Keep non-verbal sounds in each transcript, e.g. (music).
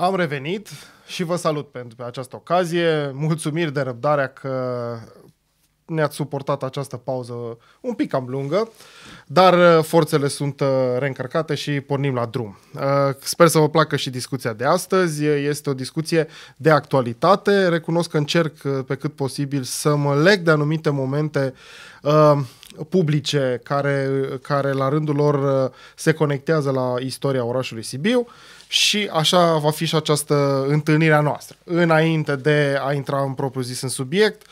Am revenit și vă salut pentru această ocazie. Mulțumiri de răbdarea că ne-ați suportat această pauză un pic cam lungă, dar uh, forțele sunt uh, reîncărcate și pornim la drum. Uh, sper să vă placă și discuția de astăzi. Este o discuție de actualitate. Recunosc că încerc pe cât posibil să mă leg de anumite momente publice care, care la rândul lor se conectează la istoria orașului Sibiu. Și așa va fi și această întâlnire a noastră. Înainte de a intra în propriu zis în subiect,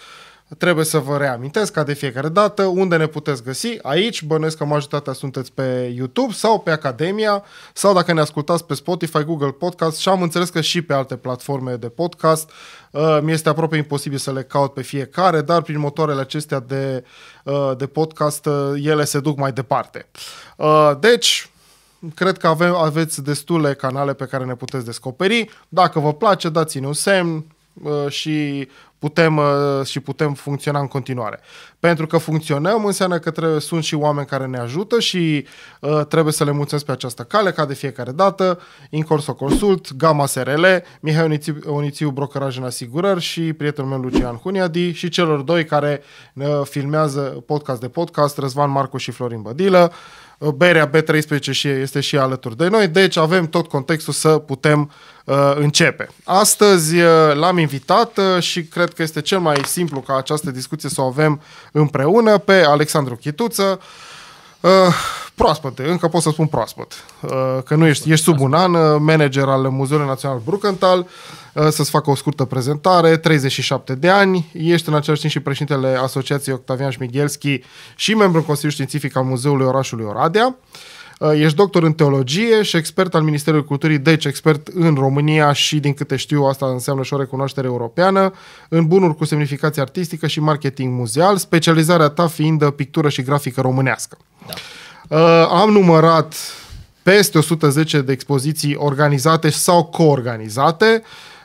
trebuie să vă reamintesc ca de fiecare dată unde ne puteți găsi. Aici bănuiesc că majoritatea sunteți pe YouTube sau pe Academia sau dacă ne ascultați pe Spotify, Google Podcast și am înțeles că și pe alte platforme de podcast. Uh, mi este aproape imposibil să le caut pe fiecare, dar prin motoarele acestea de, uh, de podcast uh, ele se duc mai departe. Deci, cred că ave- aveți destule canale pe care ne puteți descoperi. Dacă vă place, dați-ne un semn uh, și putem, uh, și putem funcționa în continuare. Pentru că funcționăm înseamnă că trebuie, sunt și oameni care ne ajută și uh, trebuie să le mulțumesc pe această cale, ca de fiecare dată, Incorso Consult, Gama SRL, Mihai Onițiu, Onițiu Brokeraj în Asigurări și prietenul meu Lucian Huniadi și celor doi care filmează podcast de podcast, Răzvan Marcu și Florin Bădilă. Uh, berea B13 și este și alături de noi, deci avem tot contextul să putem uh, începe. Astăzi uh, l-am invitat uh, și cred că este cel mai simplu ca această discuție să o avem împreună pe Alexandru Chituță, uh, Uh, încă pot să spun proaspăt, uh, că nu ești, ești sub un an, uh, manager al Muzeului Național Brucantal, uh, să-ți facă o scurtă prezentare, 37 de ani, ești în același timp și președintele Asociației Octavian Șmighelski și membru în Consiliul Științific al Muzeului Orașului Oradea. Uh, Uh, ești doctor în teologie și expert al Ministerului Culturii, deci expert în România și, din câte știu, asta înseamnă și o recunoaștere europeană, în bunuri cu semnificație artistică și marketing muzeal, specializarea ta fiind pictură și grafică românească. Da. Uh, am numărat peste 110 de expoziții organizate sau coorganizate,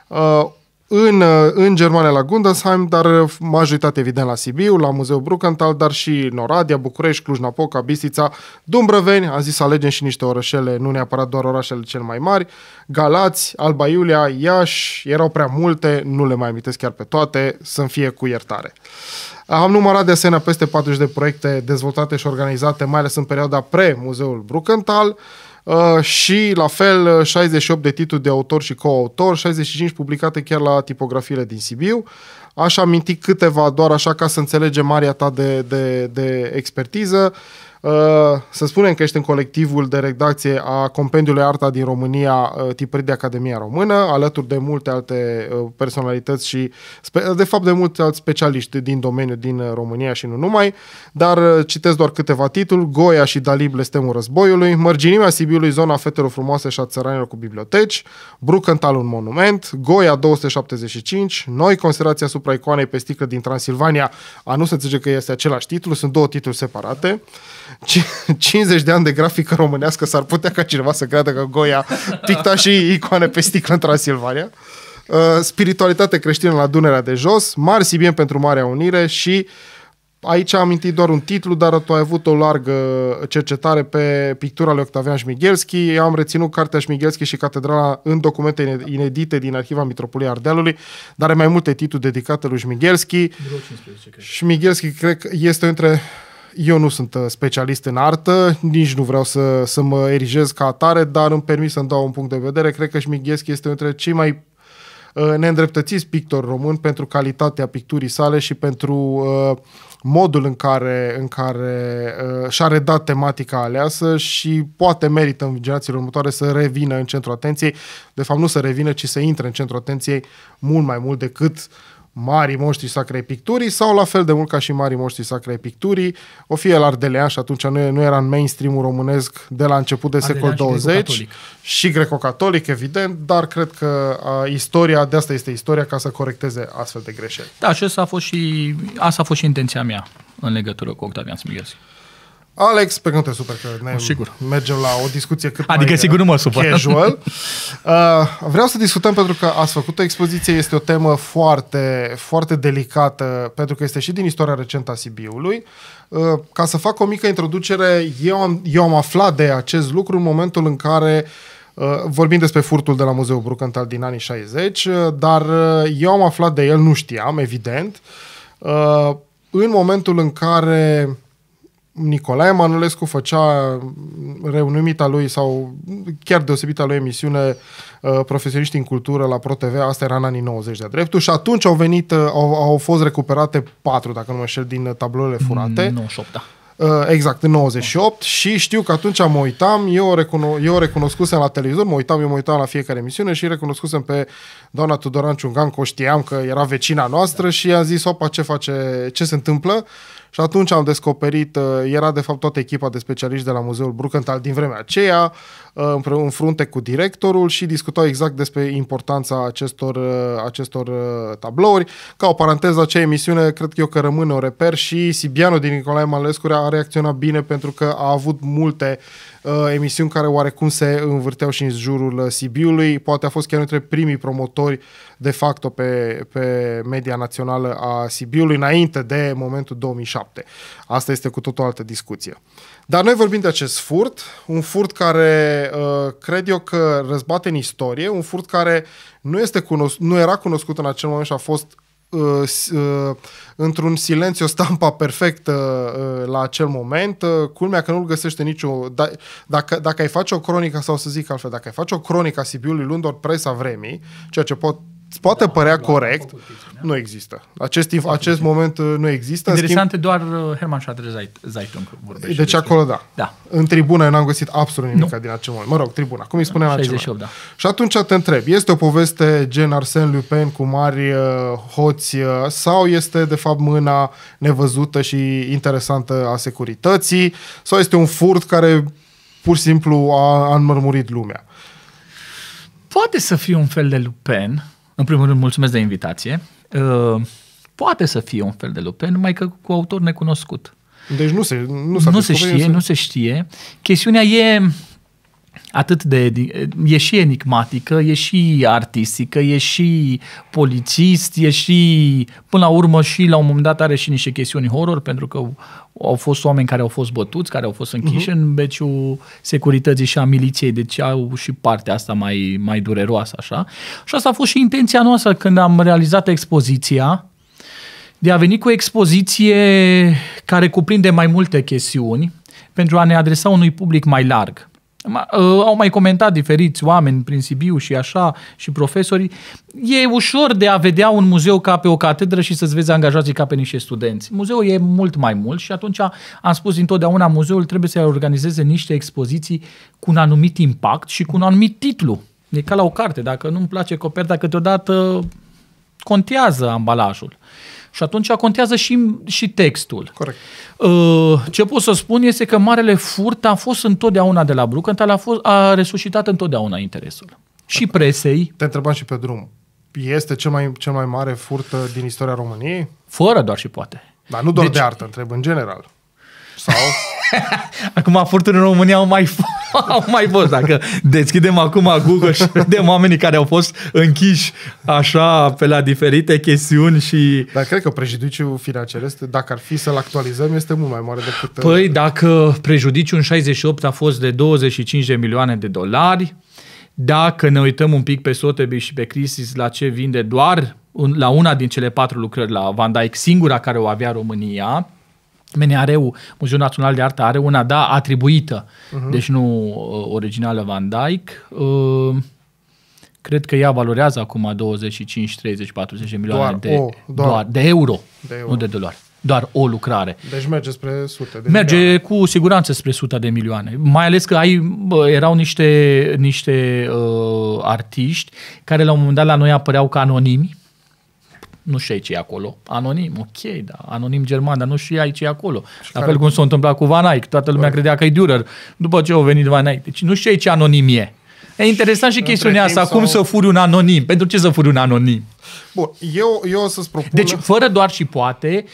uh, în, în Germania la Gundersheim, dar majoritatea evident la Sibiu, la Muzeul Brucantal, dar și în București, Cluj-Napoca, Bistrița, Dumbrăveni, am zis să alegem și niște orășele, nu neapărat doar orașele cel mai mari, Galați, Alba Iulia, Iași, erau prea multe, nu le mai amintesc chiar pe toate, să-mi fie cu iertare. Am numărat de asemenea peste 40 de proiecte dezvoltate și organizate, mai ales în perioada pre-Muzeul Brucantal, Uh, și la fel 68 uh, de titluri de autor și coautor, 65 publicate chiar la tipografiile din Sibiu. Aș aminti câteva doar așa ca să înțelegem marea ta de, de, de expertiză. Uh, Uh, să spunem că ești în colectivul de redacție a Compendiului Arta din România, uh, tipărit de Academia Română, alături de multe alte uh, personalități și, de fapt, de mulți alți specialiști din domeniul din România și nu numai, dar citesc doar câteva titluri, Goia și Dali blestemul războiului, Mărginimea Sibiului, zona fetelor frumoase și a țăranilor cu biblioteci, Brucăntal un monument, Goia 275, Noi considerația asupra icoanei pe sticlă din Transilvania, a nu se înțelege că este același titlu, sunt două titluri separate, 50 de ani de grafică românească s-ar putea ca cineva să creadă că Goia picta și icoane pe sticlă în Transilvania. Uh, spiritualitate creștină la Dunărea de Jos, Mari Sibien pentru Marea Unire și aici am amintit doar un titlu, dar tu ai avut o largă cercetare pe pictura lui Octavian Șmighelski. Eu am reținut cartea Șmighelski și Catedrala în documente inedite din Arhiva Mitropoliei Ardealului, dar are mai multe titluri dedicate lui Șmighelski. Șmighelski cred că este între eu nu sunt uh, specialist în artă, nici nu vreau să, să mă erigez ca atare, dar îmi permit să-mi dau un punct de vedere. Cred că Șmigheschi este unul dintre cei mai uh, neîndreptățiți pictori români pentru calitatea picturii sale și pentru uh, modul în care, în care uh, și-a redat tematica aleasă și poate merită în generațiile următoare să revină în centrul atenției. De fapt, nu să revină, ci să intre în centrul atenției mult mai mult decât uh, marii moștri sacrei picturii sau la fel de mult ca și marii moștri sacrei picturii, o fie el ardelean și atunci nu, nu era în mainstream românesc de la început de ardelean secol 20 și greco-catolic, evident, dar cred că a, istoria, de asta este istoria, ca să corecteze astfel de greșeli. Da, și asta a fost și, asta a fost și intenția mea în legătură cu Octavian Smigelski. Alex, pe când te super că ne sigur. mergem la o discuție cât adică mai sigur nu mă uh, supăr. casual. Uh, vreau să discutăm pentru că ați făcut o expoziție, este o temă foarte, foarte delicată pentru că este și din istoria recentă a Sibiului. Uh, ca să fac o mică introducere, eu am, eu am aflat de acest lucru în momentul în care uh, Vorbim despre furtul de la Muzeul Brucantal din anii 60, uh, dar uh, eu am aflat de el, nu știam, evident, în momentul în care Nicolae Manolescu făcea reunumita lui sau chiar deosebita lui emisiune uh, Profesioniști în Cultură la ProTV, asta era în anii 90 de dreptul și atunci au venit, uh, au, au fost recuperate patru, dacă nu mă înșel, din uh, tablourile furate. 98, da. Exact, în 98 și știu că atunci mă uitam, eu, recuno- eu recunoscusem la televizor, mă uitam, eu mă uitam la fiecare emisiune și recunoscusem pe doamna Tudoran Ciungan, că știam că era vecina noastră și i-am zis, opa, ce face, ce se întâmplă? Și atunci am descoperit, uh, era de fapt toată echipa de specialiști de la Muzeul Bruckenthal din vremea aceea, Uh, în frunte cu directorul și discutau exact despre importanța acestor, uh, acestor uh, tablouri. Ca o paranteză, acea emisiune cred că eu că rămâne o reper și Sibiano din Nicolae Malescu a reacționat bine pentru că a avut multe emisiuni care oarecum se învârteau și în jurul Sibiului. Poate a fost chiar între primii promotori de facto pe, pe media națională a Sibiului înainte de momentul 2007. Asta este cu tot o altă discuție. Dar noi vorbim de acest furt, un furt care uh, cred eu că răzbate în istorie, un furt care nu, este cunos- nu era cunoscut în acel moment și a fost uh, uh, într-un silențiu stampa perfectă uh, la acel moment. Uh, culmea că nu-l găsește nicio... Da, dacă, dacă ai face o cronică, sau să zic altfel, dacă ai face o cronică a Sibiului Lundor presa vremii, ceea ce pot poate da, părea corect, nu există. Acest, acest moment uh, nu există. Interesant schimb... doar uh, Herman Schadre Zeitung vorbește. Deci acolo da. da. În tribună n-am găsit absolut nimic din acel moment. Mă rog, tribuna, cum îi spuneam 68, da. Și atunci te întreb, este o poveste gen Arsène Lupin cu mari uh, hoți uh, sau este de fapt mâna nevăzută și interesantă a securității sau este un furt care pur și simplu a, a înmărmurit lumea? Poate să fie un fel de Lupin, în primul rând, mulțumesc de invitație. Uh, poate să fie un fel de lupte, numai că cu autor necunoscut. Deci nu se, nu, nu se știe, se... nu se știe. Chestiunea e atât de... e și enigmatică, e și artistică, e și polițist, e și... până la urmă și la un moment dat are și niște chestiuni horror, pentru că au fost oameni care au fost bătuți, care au fost închiși uh-huh. în beciul securității și a miliției, deci au și partea asta mai, mai dureroasă, așa. Și asta a fost și intenția noastră când am realizat expoziția, de a veni cu o expoziție care cuprinde mai multe chestiuni pentru a ne adresa unui public mai larg. Ă, au mai comentat diferiți oameni prin Sibiu și așa, și profesorii. E ușor de a vedea un muzeu ca pe o catedră și să-ți vezi angajații ca pe niște studenți. Muzeul e mult mai mult și atunci am spus întotdeauna, muzeul trebuie să organizeze niște expoziții cu un anumit impact și cu un anumit titlu. E ca la o carte, dacă nu-mi place coperta, câteodată contează ambalajul. Și atunci contează și, și textul. Corect. Uh, ce pot să spun este că Marele Furt a fost întotdeauna de la Bruckenthal, a, fost, a resuscitat întotdeauna interesul. Și presei. Te întrebam și pe drum. Este cel mai, cel mai mare furt din istoria României? Fără doar și poate. Dar nu doar deci, de artă, întreb în general. Sau? (laughs) acum furturi în România au mai, (laughs) au mai fost. Dacă deschidem acum Google și vedem oamenii care au fost închiși așa pe la diferite chestiuni și... Dar cred că prejudiciul financiar este, dacă ar fi să-l actualizăm, este mult mai mare decât... Păi uh, dacă prejudiciul în 68 a fost de 25 de milioane de dolari, dacă ne uităm un pic pe Sotheby și pe Crisis la ce vinde doar la una din cele patru lucrări la Van Dijk, singura care o avea România, menareu Muzeul Național de Artă are una, da, atribuită, uh-huh. deci nu uh, originală Van Dyck. Uh, cred că ea valorează acum 25, 30, 40 de milioane doar de, o, doar. Doar, de, euro, de euro, nu de dolari. Doar o lucrare. Deci merge spre sute de Merge milioane. cu siguranță spre sute de milioane. Mai ales că ai, bă, erau niște, niște uh, artiști care la un moment dat la noi apăreau ca anonimi nu știu ce e acolo. Anonim, ok, da, anonim german, dar nu știai ce e acolo. Și La fel cum s-a întâmplat cu Van Eyck, toată lumea păi. credea că e Dürer. După ce au venit Van Eyck, deci nu știu ce anonim e. E interesant și chestiunea asta, sau... cum să furi un anonim. Pentru ce să furi un anonim? Bun, eu, eu o să-ți propun... Deci, fără doar și poate,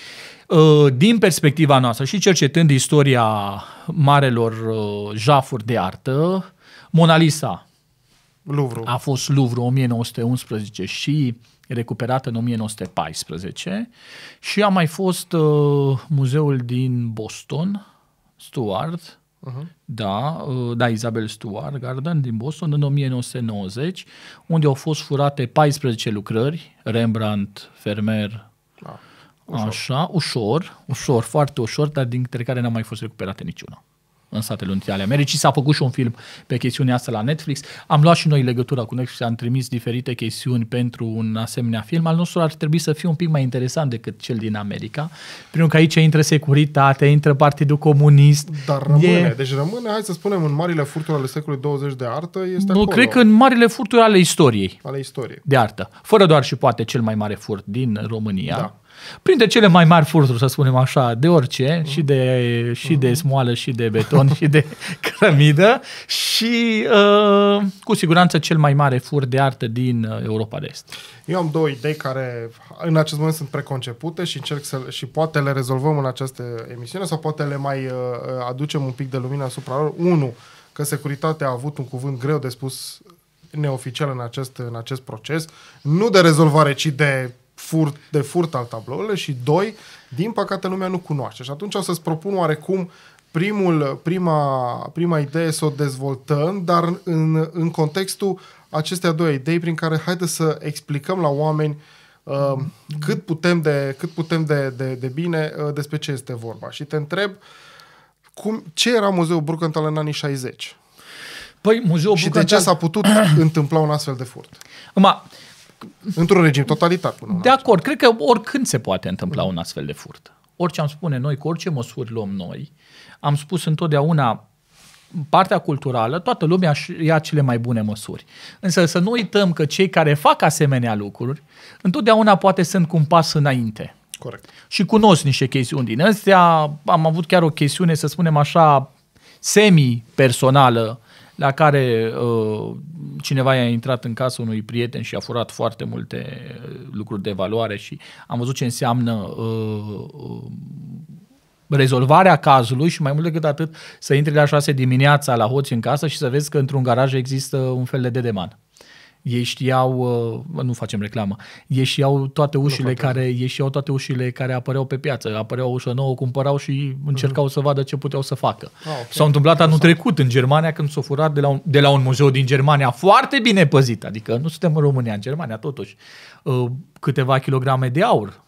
uh, din perspectiva noastră și cercetând istoria marelor uh, jafuri de artă, Mona Lisa Louvre. a fost Louvre 1911 și recuperată în 1914 și a mai fost uh, muzeul din Boston, Stuart, uh-huh. da, uh, da, Isabel Stuart Garden din Boston în 1990, unde au fost furate 14 lucrări, Rembrandt, Vermeer, ah, ușor. așa, ușor, ușor, foarte ușor, dar dintre care n-a mai fost recuperată niciuna în Statele Unite ale Americii. S-a făcut și un film pe chestiunea asta la Netflix. Am luat și noi legătura cu Netflix, am trimis diferite chestiuni pentru un asemenea film. Al nostru ar trebui să fie un pic mai interesant decât cel din America, pentru că aici intră securitate, intră Partidul Comunist. Dar rămâne, e... deci rămâne, hai să spunem, în marile furturi ale secolului 20 de artă este nu, acolo. Cred că în marile furturi ale istoriei. Ale istoriei. De artă. Fără doar și poate cel mai mare furt din România. Da Printre cele mai mari furturi, să spunem așa, de orice, uh-huh. și, de, și de mm. smoală, și de beton, și de (laughs) cărămidă, și uh, cu siguranță cel mai mare fur de artă din uh, Europa de Est. Eu am două idei care în acest moment sunt preconcepute și încerc să, și poate le rezolvăm în această emisiune sau poate le mai uh, uh, aducem un pic de lumină asupra lor. Unu, că securitatea a avut un cuvânt greu de spus neoficial în acest, în acest proces, nu de rezolvare, ci de furt, de furt al tabloului și doi, din păcate lumea nu cunoaște. Și atunci o să-ți propun oarecum primul, prima, prima idee să o dezvoltăm, dar în, în contextul acestea două idei prin care haide să explicăm la oameni uh, cât putem de, cât putem de, de, de bine uh, despre ce este vorba. Și te întreb cum, ce era Muzeul Brucantal în anii 60? Păi, Muzeul Și Și de ce s-a putut (clears throat) întâmpla un astfel de furt? uh, într-un regim totalitar. Până de acord, cred că oricând se poate întâmpla un astfel de furt. Orice am spune noi, cu orice măsuri luăm noi, am spus întotdeauna partea culturală, toată lumea ia cele mai bune măsuri. Însă să nu uităm că cei care fac asemenea lucruri, întotdeauna poate sunt cu un pas înainte. Corect. Și cunosc niște chestiuni din astea. Am avut chiar o chestiune, să spunem așa, semi-personală la care uh, cineva i-a intrat în casă unui prieten și a furat foarte multe uh, lucruri de valoare și am văzut ce înseamnă uh, rezolvarea cazului și mai mult decât atât să intri la șase dimineața la hoți în casă și să vezi că într-un garaj există un fel de dedeman. Ei știau, uh, nu facem reclamă, ieșiau toate ușile care, ieșiau toate ușile care apăreau pe piață. apăreau o ușă nouă, o cumpărau și mhm. încercau mm-hmm. să vadă ce puteau să facă. Ah, okay. S-a întâmplat anul trecut în Germania când s-a furat de la, un, de la un muzeu din Germania foarte bine păzit, adică nu suntem în România, în Germania totuși, uh, câteva kilograme de aur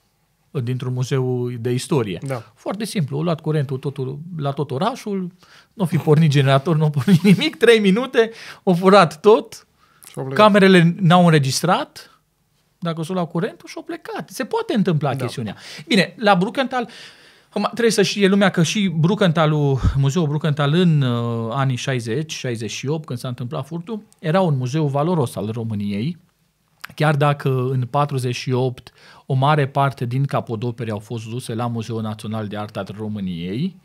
dintr-un muzeu de istorie. Da. Foarte simplu, au luat curentul totul, la tot orașul, nu n-o fi pornit generator, nu n-o a pornit nimic, trei minute, au furat tot, Camerele n-au înregistrat, dacă o s-o la curentul, și-au plecat. Se poate întâmpla da. chestiunea. Bine, la Bruckenthal, trebuie să știe lumea că și Bruckenthalul, muzeul Bruckenthal în uh, anii 60-68, când s-a întâmplat furtul, era un muzeu valoros al României, chiar dacă în 48 o mare parte din capodopere au fost duse la Muzeul Național de Artă al României,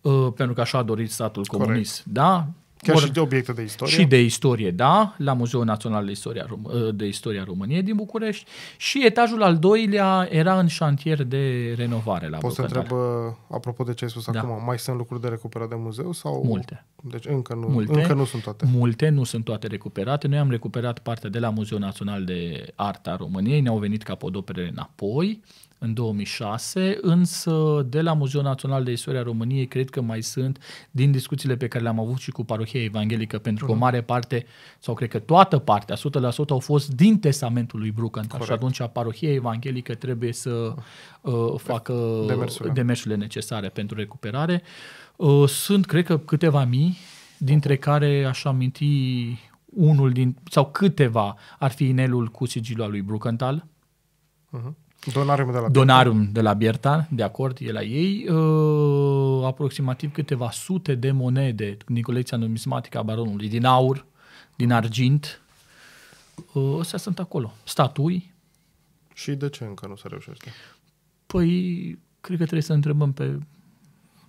uh, pentru că așa a dorit statul Corect. comunist. Da? Chiar Or, și de obiecte de istorie. Și de istorie, da, la Muzeul Național de Istoria, Rom- ă, de Istoria României din București. Și etajul al doilea era în șantier de renovare la Poți să întreb, ă, apropo de ce ai spus da. acum, mai sunt lucruri de recuperat de muzeu? sau Multe. Deci încă nu, multe, încă nu sunt toate. Multe, nu sunt toate recuperate. Noi am recuperat parte de la Muzeul Național de Arta României, ne-au venit capodoperele înapoi, în 2006, însă de la Muzeul Național de Istoria României cred că mai sunt din discuțiile pe care le-am avut și cu parohia evanghelică, pentru că o mhm. mare parte, sau cred că toată partea, 100% au fost din testamentul lui Brucant, și atunci parohia evanghelică trebuie să uh, facă demersurile. demersurile necesare pentru recuperare. Uh, sunt, cred că, câteva mii, dintre mhm. care aș aminti unul din, sau câteva, ar fi inelul cu sigilul lui Brucantal, uh-huh mhm. Donarium de la Biertan. Donarium de la Bierta, de acord, e la ei. Uh, aproximativ câteva sute de monede din colecția numismatică a baronului, din aur, din argint. Uh, astea sunt acolo. Statui. Și de ce încă nu se reușește? Păi, cred că trebuie să întrebăm pe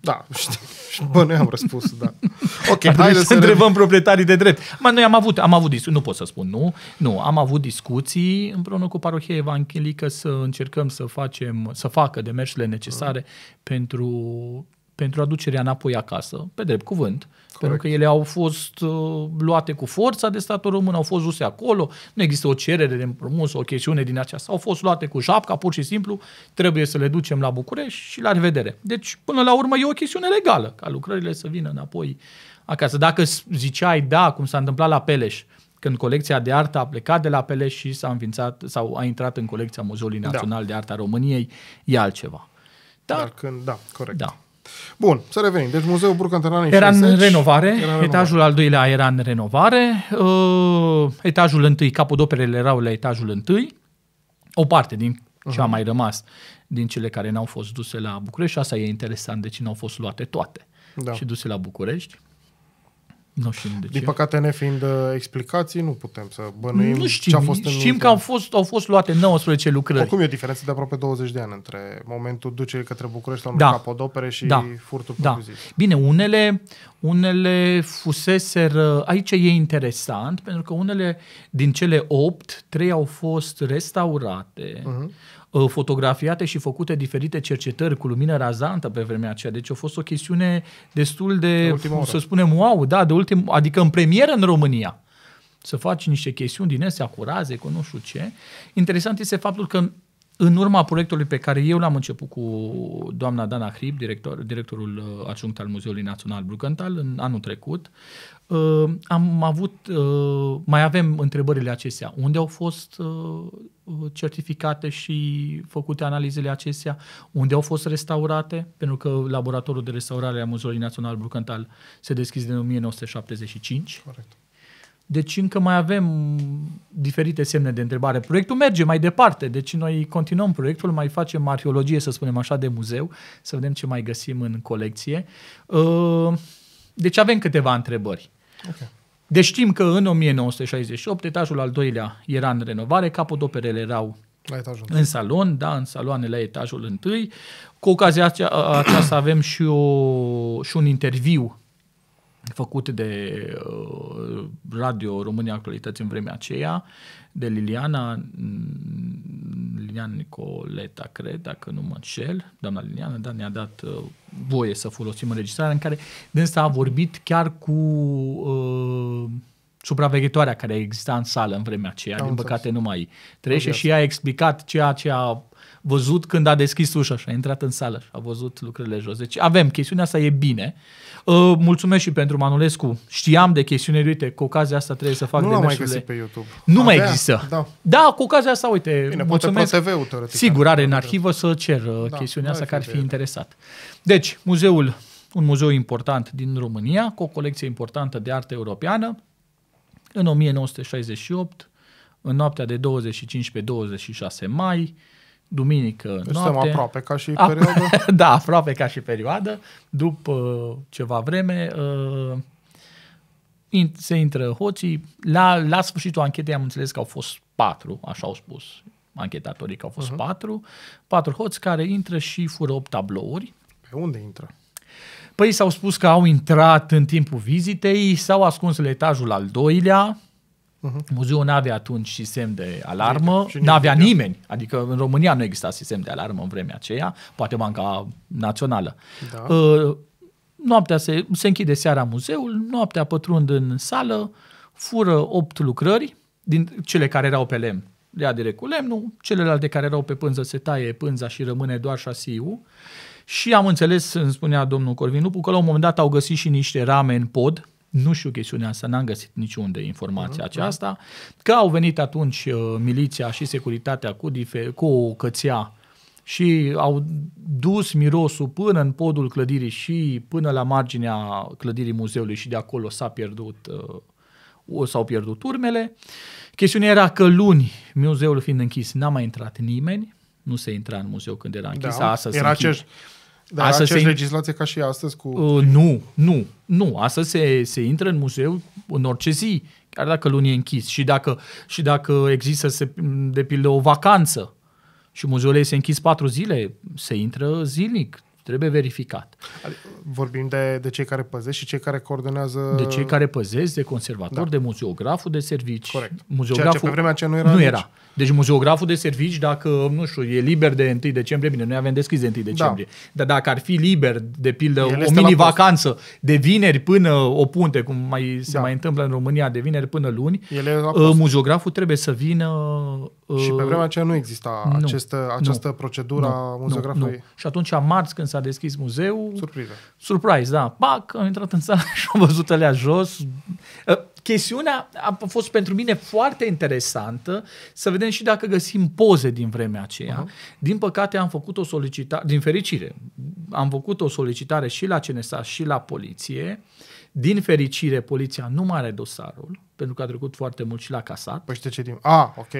da, (laughs) știi, Bă, noi am răspuns, da. Ok, hai (laughs) să întrebăm re... proprietarii de drept. Mă, noi am avut, am avut discuții, nu pot să spun nu, nu, am avut discuții împreună cu parohia evanghelică să încercăm să facem, să facă demersurile necesare mm. pentru pentru aducerea înapoi acasă, pe drept cuvânt, Correct. pentru că ele au fost uh, luate cu forța de statul român, au fost duse acolo, nu există o cerere de împrumut, o chestiune din aceasta, au fost luate cu japca, pur și simplu, trebuie să le ducem la București și la revedere. Deci, până la urmă, e o chestiune legală, ca lucrările să vină înapoi acasă. Dacă ziceai, da, cum s-a întâmplat la Peleș, când colecția de artă a plecat de la Peleș și s-a înființat sau a intrat în colecția Muzeului da. Național da. de Artă a României, e altceva. Dar, Dar când, da, corect. Da. Bun, să revenim. Deci Muzeul Burcantan era, era în renovare, etajul al doilea era în renovare, uh, etajul întâi, capodoperele erau la etajul întâi, o parte din ce a mhm. mai rămas din cele care n-au fost duse la București. Asta e interesant, deci n-au fost luate toate da. și duse la București. Nu știm de ce. Din păcate, nefiind fiind uh, explicații, nu putem să bănuim nu știm, ce a fost știm în Știm că au fost, au fost luate 19 lucrări. Oricum e o diferență de aproape 20 de ani între momentul ducerii către București la un da. capodopere și da. furtul da. propriu Bine, unele, unele fuseser. Uh, aici e interesant, pentru că unele din cele 8, 3 au fost restaurate, uh-huh Uh, fotografiate și făcute diferite cercetări cu lumină razantă pe vremea aceea. Deci a fost o chestiune destul de, de să spunem, wow, da, de ultim, adică în premieră în România. Să faci niște chestiuni din astea cu raze, cu nu știu ce. Interesant este faptul că în urma proiectului pe care eu l-am început cu doamna Dana Hrib, director, directorul uh, adjunct al Muzeului Național Brucantal, în anul trecut, uh, am avut, uh, mai avem întrebările acestea. Unde au fost certificate și făcute analizele acestea? Unde au fost restaurate? Pentru că laboratorul de restaurare a Muzeului Național Brucantal se deschide în 1975. Corect deci încă mai avem diferite semne de întrebare. Proiectul merge mai departe, deci noi continuăm proiectul, mai facem arheologie, să spunem așa, de muzeu, să vedem ce mai găsim în colecție. Uh, deci avem câteva întrebări. Okay. Deci știm că în 1968 etajul al doilea era în renovare, capodoperele erau la etajul în salon, da, în saloane la etajul întâi. Cu ocazia aceasta avem și, o, și un interviu făcut de uh, Radio România Actualități în vremea aceea, de Liliana, mm, Liliana Nicoleta, cred, dacă nu mă înșel, doamna Liliana, dar ne-a dat uh, voie să folosim înregistrarea în care dânsa a vorbit chiar cu uh, supraveghetoarea care exista în sală în vremea aceea, Am din păcate nu mai Trece și ea a explicat ceea ce a văzut când a deschis ușa și a intrat în sală și a văzut lucrurile jos. Deci avem, chestiunea asta e bine. Uh, mulțumesc și pentru Manulescu. Știam de chestiune, uite, cu ocazia asta trebuie să fac nu Nu mai găsit pe YouTube. Nu Avea, mai există. Da. da, cu ocazia asta, uite, bine, mulțumesc. Poate TV-ul, Sigur, are da, în da. arhivă să cer da, chestiunea asta care ar fi interesat. Deci, muzeul, un muzeu important din România, cu o colecție importantă de artă europeană, în 1968, în noaptea de 25 pe 26 mai, duminică noapte. Suntem aproape ca și perioadă. (laughs) da, aproape ca și perioadă. După uh, ceva vreme uh, se intră hoții. La, la sfârșitul anchetei am înțeles că au fost patru, așa au spus anchetatorii, că au fost uh-huh. patru, patru hoți care intră și fură opt tablouri. Pe unde intră? Păi s-au spus că au intrat în timpul vizitei, s-au ascuns la etajul al doilea, Uh-huh. Mhm. Muzeul n-avea atunci sistem de alarmă, și n-avea nimeni. nimeni. Adică în România nu exista sistem de alarmă în vremea aceea, poate Banca Națională. Da. Uh, noaptea se, se închide seara muzeul, noaptea pătrund în sală, fură opt lucrări din cele care erau pe lemn. Ia direct cu lemnul, celelalte care erau pe pânză se taie pânza și rămâne doar șasiul. Și am înțeles, îmi spunea domnul Corvin Lupu, că la un moment dat au găsit și niște rame în pod, nu știu chestiunea asta, n-am găsit niciunde informația uh-huh. aceasta. Că au venit atunci uh, miliția și securitatea cu, dife- cu o cățea și au dus mirosul până în podul clădirii și până la marginea clădirii muzeului și de acolo s-a pierdut uh, s-au pierdut urmele. Chestiunea era că luni, muzeul fiind închis, n-a mai intrat nimeni, nu se intra în muzeu când era închis, da, era se închide. Dar astăzi aceeași se... legislație ca și astăzi cu... Uh, nu, nu, nu. Astăzi se, se intră în muzeu în orice zi, chiar dacă luni e închis. Și dacă, și dacă există, se, de pildă, o vacanță și muzeul este închis patru zile, se intră zilnic. Trebuie verificat. Vorbim de, de cei care păzesc și cei care coordonează... De cei care păzesc, de conservator, da. de muzeograful de servici. Corect. Muzeograful... Ceea ce pe vremea aceea nu era. Nu nici. era. Deci muzeograful de servici, dacă, nu știu, e liber de 1 decembrie, bine, noi avem deschis de 1 da. decembrie, da. dar dacă ar fi liber, de pildă, El o mini-vacanță de vineri până o punte, cum mai se da. mai întâmplă în România, de vineri până luni, uh, muzeograful trebuie să vină... Uh, și pe vremea aceea nu exista nu, această, această nu, procedură nu, a muzeografului. Nu, nu. Și atunci, marți, când s-a deschis muzeul... Surpriză. Surprise, da. Pac, am intrat în sală (laughs) și am văzut alea jos. Uh, chestiunea a fost pentru mine foarte interesantă să vedem și dacă găsim poze din vremea aceea. Uh-huh. Din păcate am făcut o solicitare, din fericire, am făcut o solicitare și la CNSA și la poliție. Din fericire, poliția nu mai are dosarul, pentru că a trecut foarte mult și la casat. Păi știu ce timp. Ah, ok.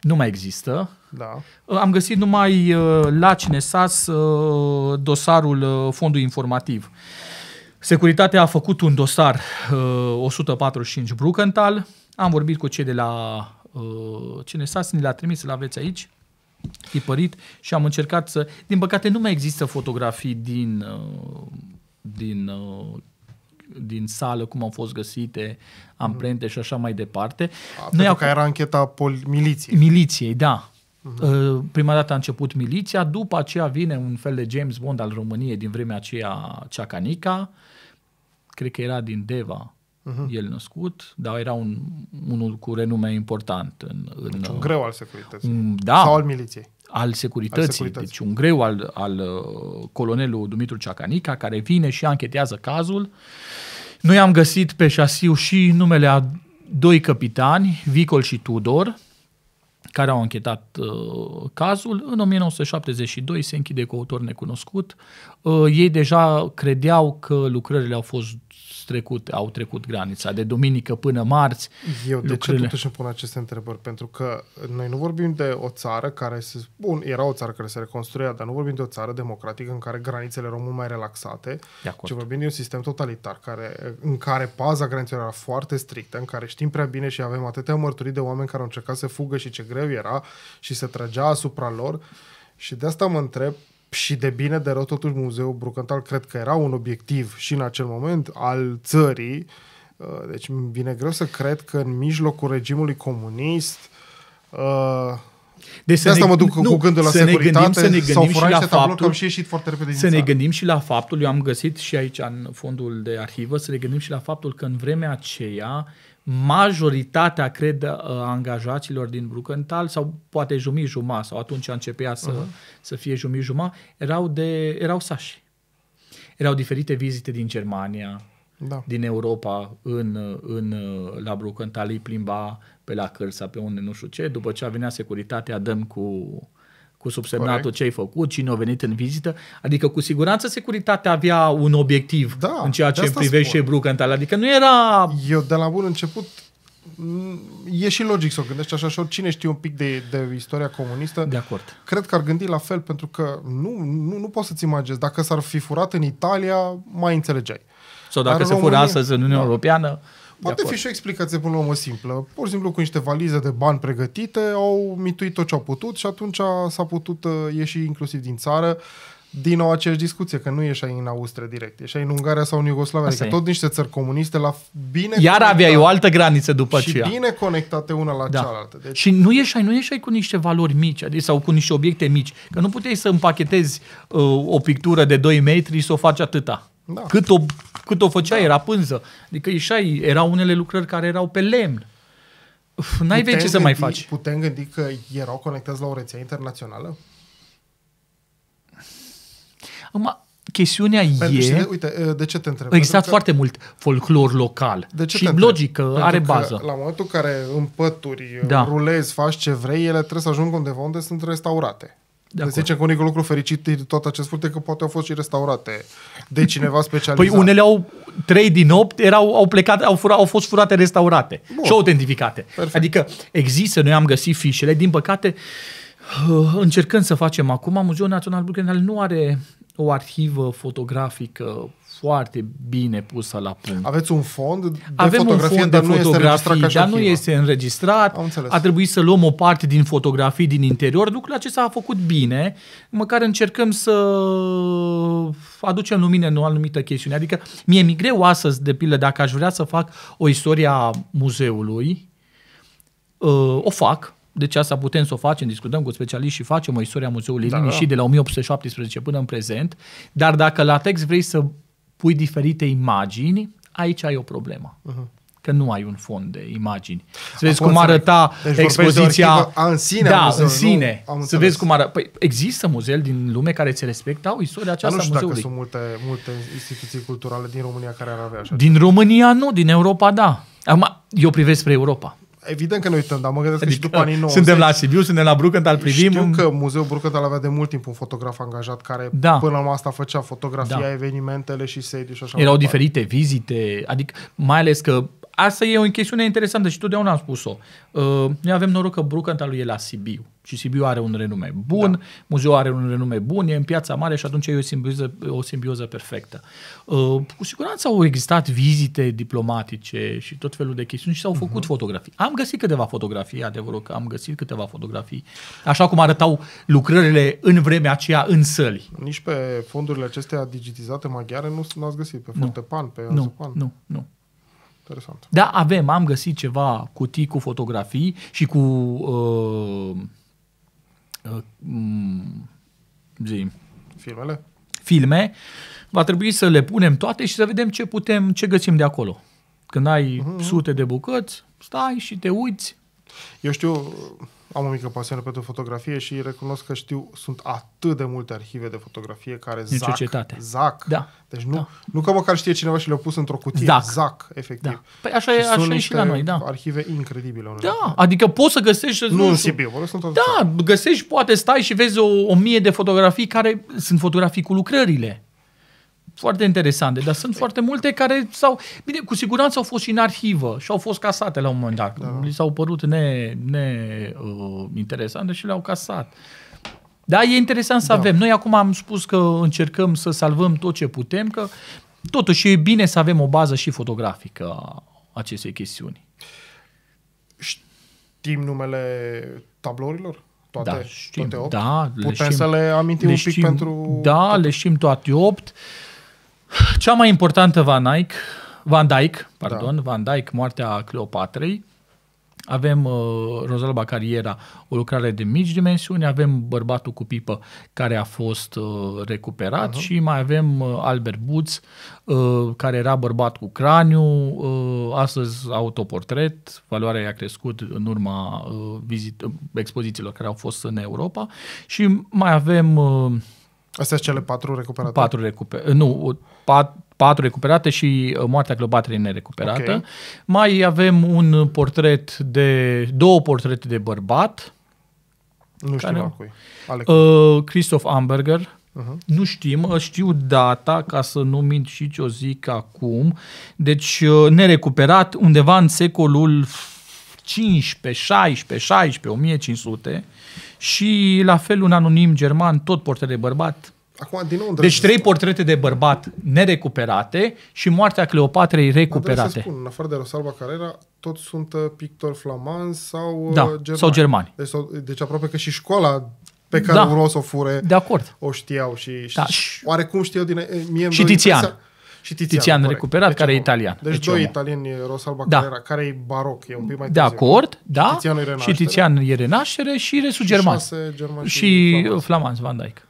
Nu mai există. Da. Am găsit numai uh, la CNSAS uh, dosarul uh, fondului informativ. Securitatea a făcut un dosar uh, 145 Brucantal. Am vorbit cu cei de la uh, CNSAS, ne l-a trimis, l aveți aici, tipărit și am încercat să... Din păcate nu mai există fotografii din, uh, din, uh, din sală, cum au fost găsite, amprente și așa mai departe. A, Noi pentru că era ancheta pol- miliției. Miliției, da. Uh-huh. Prima dată a început miliția, după aceea vine un fel de James Bond al României din vremea aceea, Ceacanica, uh, cred că era din Deva, uh-huh. el născut, dar era un, unul cu renume important. În, în, deci un greu al securității. Un, mm, da. Sau al miliției. Al securității. al securității. Deci un greu al, al uh, colonelului Dumitru Ceacanica, care vine și anchetează cazul. Noi am găsit pe șasiu și numele a doi capitani, Vicol și Tudor, care au anchetat uh, cazul. În 1972 se închide cu autor necunoscut. Uh, ei deja credeau că lucrările au fost trecut, au trecut granița, de duminică până marți. Eu de lucrurile... ce totuși îmi pun aceste întrebări? Pentru că noi nu vorbim de o țară care se... Bun, era o țară care se reconstruia, dar nu vorbim de o țară democratică în care granițele erau mult mai relaxate, ci vorbim de un sistem totalitar care, în care paza granițelor era foarte strictă, în care știm prea bine și avem atâtea mărturii de oameni care au încercat să fugă și ce greu era și se trăgea asupra lor. Și de asta mă întreb și de bine de rău, totuși Muzeul Brucantal cred că era un obiectiv și în acel moment al țării, uh, deci îmi vine greu să cred că în mijlocul regimului comunist uh, deci de asta ne, mă duc nu, cu gândul la să securitate, ne gândim, să ne gândim și la faptul și ieșit foarte repede din Să țară. ne gândim și la faptul, eu am găsit și aici în fondul de arhivă, să ne gândim și la faptul că în vremea aceea majoritatea, cred, a uh, angajaților din Brucantal sau poate jumii-juma, sau atunci începea să, uh-huh. să fie jumii-juma, erau, de, erau sași. Erau diferite vizite din Germania, da. din Europa, în, în, uh, la Brucantal îi plimba pe la Cârsa, pe unde nu știu ce, după ce a venea securitatea, dăm cu cu subsemnatul Corect. ce ai făcut, cine a venit în vizită. Adică cu siguranță securitatea avea un obiectiv da, în ceea ce privește Bruckenthal. Adică nu era... Eu de la bun început mm, e și logic să o gândești așa și oricine știe un pic de, de istoria comunistă. De acord. Cred că ar gândi la fel pentru că nu, nu, nu poți să-ți imaginezi. Dacă s-ar fi furat în Italia, mai înțelegeai. Sau dacă Dar se România, fură astăzi în Uniunea da. Europeană, Poate fi și o explicație până la urmă simplă. Pur și simplu cu niște valize de bani pregătite au mituit tot ce au putut și atunci s-a putut uh, ieși inclusiv din țară din nou aceeași discuție, că nu ieșai în Austria direct, ieșai în Ungaria sau în Iugoslavia, adică e. tot niște țări comuniste la bine Iar aveai o altă graniță după și aceea. Și bine conectate una la da. cealaltă. Deci... Și nu ieșai, nu ieșai cu niște valori mici adică, sau cu niște obiecte mici, că nu puteai să împachetezi uh, o pictură de 2 metri și să o faci atâta. Da. Cât, o, cât o făcea da. era pânză. Adică ieșai, erau unele lucrări care erau pe lemn. Uf, n-ai putem vei ce să mai faci. Putem gândi că erau conectați la o rețea internațională? Am, chestiunea Pentru, e... Și de, uite, ă, de ce te întreb? Există că... foarte mult folclor local. De ce și logică Pentru are bază. la momentul în care împături, da. rulezi, faci ce vrei, ele trebuie să ajungă undeva unde sunt restaurate. De acord. zicem că unicul lucru fericit din tot acest furt e că poate au fost și restaurate de (laughs) cineva specializat. Păi unele au, trei din opt erau, au plecat, au, furat, au fost furate restaurate Bun. și autentificate. Perfect. Adică există, noi am găsit fișele, din păcate uh, încercând să facem acum, Muzeul Național București nu are o arhivă fotografică foarte bine pusă la punct. Aveți un fond de Avem fotografie, un fond de dar fotografii, nu este dar nu este înregistrat. A trebuit să luăm o parte din fotografii din interior. Lucrul acesta a făcut bine, măcar încercăm să aducem lumină în o anumită chestiune. Adică mie mi greu astăzi, de pildă, dacă aș vrea să fac o istoria muzeului, uh, o fac, deci asta putem să o facem, discutăm cu specialiști și facem o istoria Muzeului da, da. și de la 1817 până în prezent, dar dacă la text vrei să pui diferite imagini, aici ai o problemă. Uh-huh că nu ai un fond de imagini. Să vezi cum arăta deci expoziția în sine. Da, muzeu, în sine. Nu, să vezi cum arăta. Păi există muzee din lume care ți au istoria aceasta Dar nu știu dacă sunt multe, multe instituții culturale din România care ar avea așa. Din România nu, din Europa da. Acum, eu privesc spre Europa. Evident că ne uităm, dar mă gândesc adică, că și adică după anii 90. Suntem la Sibiu, suntem la al privim... Știu că Muzeul Bruckenthal avea de mult timp un fotograf angajat care da. până la asta făcea fotografia, da. evenimentele și sediu și așa. Erau diferite vizite, adică mai ales că asta e o chestiune interesantă și totdeauna am spus-o. Uh, noi avem noroc că Brucanta lui e la Sibiu și Sibiu are un renume bun, da. muzeul are un renume bun, e în piața mare și atunci e o simbioză, o simbioză perfectă. Uh, cu siguranță au existat vizite diplomatice și tot felul de chestiuni și s-au făcut uh-huh. fotografii. Am găsit câteva fotografii, adevărul că am găsit câteva fotografii, așa cum arătau lucrările în vremea aceea în săli. Nici pe fondurile acestea digitizate maghiare nu ați găsit, pe Fortepan, pe Azupan. Nu, nu, nu. Interesant. Da, avem, am găsit ceva cutii cu fotografii și cu uh, uh, um, zi. Filmele? Filme. Va trebui să le punem toate și să vedem ce putem, ce găsim de acolo. Când ai uh-huh. sute de bucăți, stai și te uiți. Eu știu, am o mică pasiune pentru fotografie și recunosc că știu, sunt atât de multe arhive de fotografie care Din zac, Cetate. zac. Da. Deci nu, da. nu că măcar știe cineva și le a pus într-o cutie, zac, zac efectiv. Da. Păi așa și e așa e și la noi, da. arhive incredibile. Da, arhive. adică poți să găsești... Nu, nu în Sibiu, vă sunt Da, găsești, poate stai și vezi o, o mie de fotografii care sunt fotografii cu lucrările foarte interesante, dar sunt foarte multe care s-au... Bine, cu siguranță au fost și în arhivă și au fost casate la un moment dat. Da. Li s-au părut neinteresante ne, uh, și le-au casat. Da, e interesant să da. avem. Noi acum am spus că încercăm să salvăm tot ce putem, că totuși e bine să avem o bază și fotografică a acestei chestiuni. Știm numele tablourilor? toate, da, știm, toate Da, Putem știm, să le amintim le un pic știm, pentru... Da, tot. le știm toate Uh, cea mai importantă Van Eyck, Van Dyck, da. pardon, da. Van Dyck, Moartea Cleopatrei. Avem uh, Rosalba Cariera, o lucrare de mici dimensiuni, avem Bărbatul cu pipă care a fost uh, recuperat uh-huh. și mai avem uh, Albert Butz, uh, care era bărbat cu craniu, uh, astăzi autoportret, valoarea i-a crescut în urma uh, vizit, uh, expozițiilor care au fost în Europa și mai avem... Uh, Astea sunt cele patru recuperate? Patru recuperate. Nu, pat, patru recuperate și uh, Moartea Cleopatrei nerecuperată. Okay. Mai avem un portret de, două portrete de bărbat. Nu știu care, al cui. Ale uh, cui. Uh, Christoph Amberger. Uh-huh. Nu știm, știu data, ca să nu mint și ce o zic acum. Deci, uh, nerecuperat undeva în secolul 15, 16, 16, 1500 și la fel un anonim german, tot portret de bărbat, Acum, din nou, deci trei portrete de bărbat nerecuperate și moartea Cleopatrei recuperate. Să spun, în afară de Rosalba Carrera, toți sunt uh, pictori flamanzi sau uh, da, germani. Sau germani. Deci, sau, deci aproape că și școala pe care da. urmau să o fure, de acord. o știau și, da, și, da. și oarecum știau din... Eh, mie și Tizian. Și Tizian, Tizian recuperat, deci, care e italian. Deci, deci doi om. italieni, eh, Rosalba da. Carrera, care e baroc, e un pic mai De târziu. acord, da. Și Tizian e renaștere și, Tizian e renaștere și restul și german. Șase, germani și, și flamanzi, Van Dijk.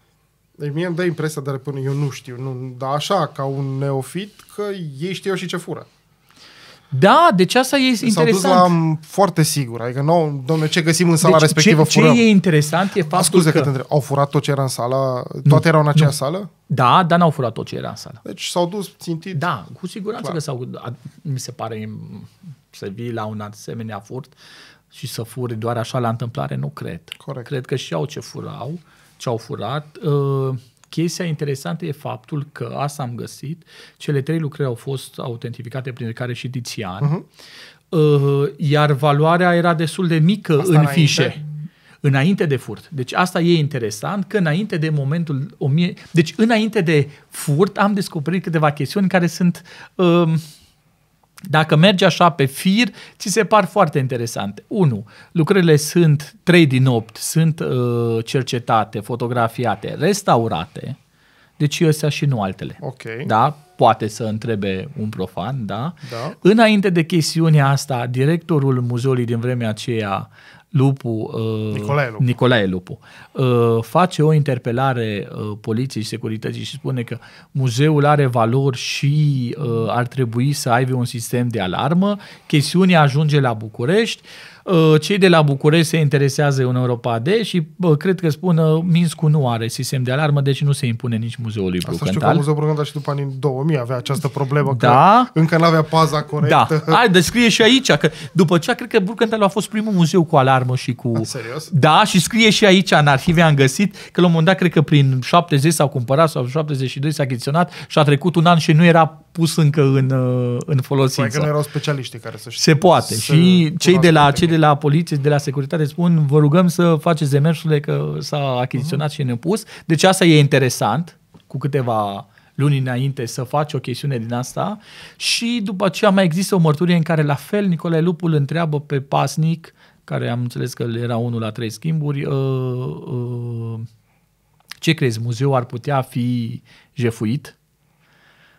Deci mie îmi dă impresia de repune, eu nu știu, nu, dar așa, ca un neofit, că ei știu și ce fură. Da, deci asta e S-au interesant. S-au dus la foarte sigur. Adică, nu, domne, ce găsim în sala deci, respectivă ce, furăm. Ce e interesant e faptul Scuze că... că te au furat tot ce era în sala? Nu, toate erau în acea nu. sală? Da, dar n-au furat tot ce era în sală. Deci s-au dus țintit. Da, cu siguranță clar. că s-au... Mi se pare să vii la un asemenea furt și să furi doar așa la întâmplare, nu cred. Corect. Cred că și au ce furau ce au furat. Uh, chestia interesantă e faptul că asta am găsit. Cele trei lucrări au fost autentificate, prin care și Tizian. Uh-huh. Mhm. Uh, iar valoarea era destul de mică asta în înainte? fișe. Înainte de furt. Deci asta e interesant, că înainte de momentul 1000... Deci înainte de furt am descoperit câteva chestiuni care sunt... Uh, dacă mergi așa pe fir, ți se par foarte interesante. 1. Lucrările sunt 3 din 8, sunt uh, cercetate, fotografiate, restaurate. Deci să și nu altele. Ok. Da? Poate să întrebe un profan, da? da? Înainte de chestiunea asta, directorul muzeului din vremea aceea uh, Lupu, uh, Nicolae Lupu, Nicolae Lupu uh, face o interpelare uh, poliției și securității și spune că muzeul are valori și uh, ar trebui să aibă un sistem de alarmă. Chestiunea ajunge la București. Uh, Uh, cei de la București se interesează în Europa de și bă, cred că spun uh, Minscu nu are sistem de alarmă, deci nu se impune nici muzeului Asta Brucantal. știu că muzeul Brucantal și după anii 2000 avea această problemă, da? că încă nu avea paza corectă. Da, Hai, descrie deci și aici, că după ce cred că Brucantal a fost primul muzeu cu alarmă și cu... Ah, serios? Da, și scrie și aici, în arhive am găsit, că la un moment dat, cred că prin 70 s-au cumpărat sau 72 s-a achiziționat și a trecut un an și nu era pus încă în, uh, în folosință. Poate păi că nu erau specialiști care să știe. Se poate. Și cei de la, cei de la poliție, de la securitate spun, vă rugăm să faceți demersurile că s-a achiziționat uh-huh. și pus. Deci asta e interesant, cu câteva luni înainte să faci o chestiune din asta și după aceea mai există o mărturie în care la fel Nicolae Lupul întreabă pe pasnic, care am înțeles că era unul la trei schimburi, uh, uh, ce crezi, muzeul ar putea fi jefuit?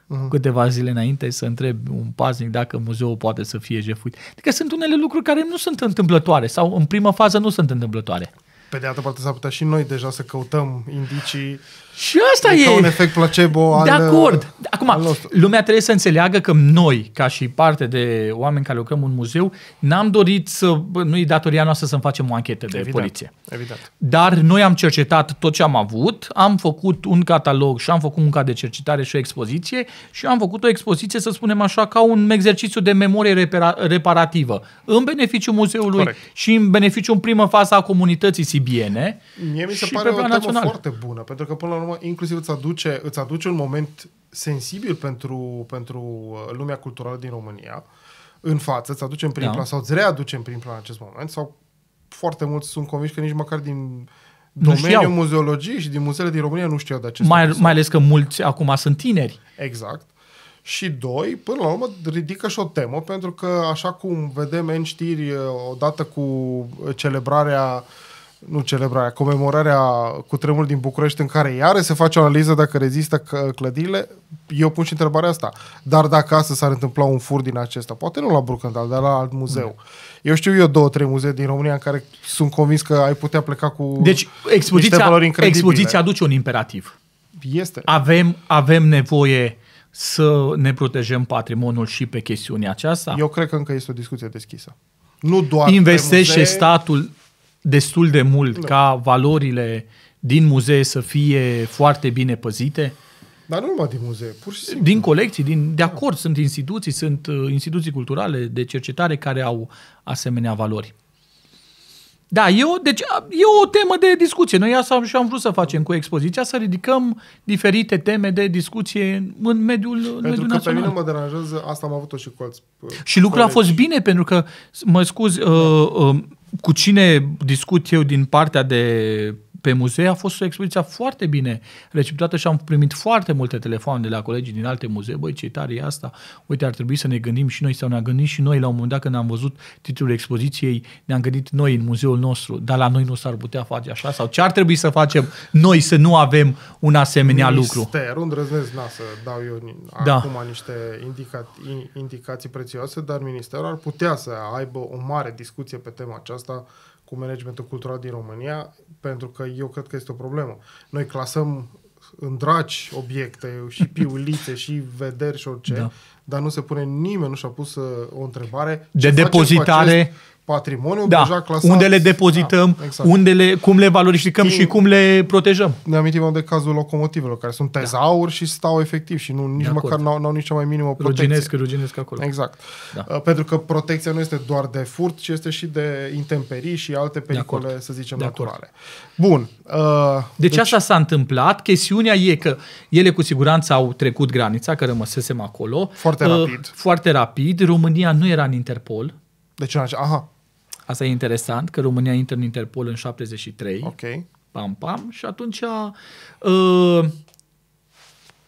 uh-huh. câteva zile înainte să întreb un paznic dacă muzeul poate să fie jefuit. Adică sunt unele lucruri care nu sunt întâmplătoare sau în prima fază nu sunt întâmplătoare pe de altă parte s-ar putea și noi deja să căutăm indicii. Și asta e. un efect placebo al De acord. Uh, Acum, al lumea trebuie să înțeleagă că noi, ca și parte de oameni care lucrăm în muzeu, n-am dorit să, nu-i datoria noastră să facem o anchetă de evident, poliție. Evident. Dar noi am cercetat tot ce am avut, am făcut un catalog și am făcut munca de cercetare și o expoziție și am făcut o expoziție, să spunem așa, ca un exercițiu de memorie repara- reparativă, în beneficiul muzeului Corect. și în beneficiul în primă fază a comunității libiene Mie mi se pare o temă național. foarte bună, pentru că până la urmă inclusiv îți aduce, îți aduce un moment sensibil pentru, pentru uh, lumea culturală din România în față, îți aducem prin da. plan sau îți readucem prin plan acest moment sau foarte mulți sunt convinși că nici măcar din domeniul muzeologiei și din muzeele din România nu știau de acest mai, mai ales că mulți acum sunt tineri. Exact. Și doi, până la urmă, ridică și o temă, pentru că așa cum vedem în știri uh, odată cu celebrarea uh, nu celebrarea, comemorarea cu tremul din București în care iară se face o analiză dacă rezistă clădirile, eu pun și întrebarea asta. Dar dacă asta s-ar întâmpla un fur din acesta, poate nu la Brucandal, dar la alt muzeu. Da. Eu știu eu două, trei muzee din România în care sunt convins că ai putea pleca cu deci, expoziția, expoziția aduce un imperativ. Este. Avem, avem nevoie să ne protejăm patrimoniul și pe chestiunea aceasta? Eu cred că încă este o discuție deschisă. Nu doar Investește muzee, statul destul de mult da. ca valorile din muzee să fie foarte bine păzite? Dar nu numai din muzee, pur și simplu. Din colecții, din, de acord, da. sunt instituții, sunt uh, instituții culturale de cercetare care au asemenea valori. Da, e o, deci, e o temă de discuție. Noi asta și am vrut să facem cu expoziția, să ridicăm diferite teme de discuție în mediul, pentru mediul că național. pe mine mă deranjează, asta am avut-o și cu alți uh, Și lucrul colegi. a fost bine, pentru că, mă scuz, uh, da. uh, uh, cu cine discut eu din partea de pe muzee a fost o expoziție foarte bine receptată și am primit foarte multe telefoane de la colegii din alte muzee. Băi, ce tare e asta? Uite, ar trebui să ne gândim și noi sau ne-am gândit și noi la un moment dat când am văzut titlul expoziției, ne-am gândit noi în muzeul nostru, dar la noi nu s-ar putea face așa sau ce ar trebui să facem noi să nu avem un asemenea Mister, lucru? Mister, îndrăznesc na, să dau eu da. acum niște indica, indicații prețioase, dar Ministerul ar putea să aibă o mare discuție pe tema aceasta cu managementul cultural din România, pentru că eu cred că este o problemă. Noi clasăm în dragi obiecte și (laughs) piulițe și vederi și orice, da. dar nu se pune nimeni, nu și-a pus uh, o întrebare. De depozitare, patrimoniu da, deja clasat. Unde le da, depozităm, da, exact. unde le, cum le valorificăm și, și cum le protejăm. Ne amintim de cazul locomotivelor, care sunt da. tezauri da. și stau efectiv și nu, nici de măcar n-au, n-au nicio mai minimă protecție. Ruginesc, ruginesc acolo. Exact. Da. Uh, pentru că protecția nu este doar de furt, ci este și de intemperii și alte pericole, să zicem, de naturale. Acord. Bun. Uh, deci, deci asta s-a întâmplat. Chestiunea e că ele cu siguranță au trecut granița, că rămăsesem acolo. Foarte uh, rapid. Foarte rapid. România nu era în Interpol. Deci, aha, Asta e interesant, că România intră în Interpol în 73. Ok. Pam, pam. Și atunci, uh,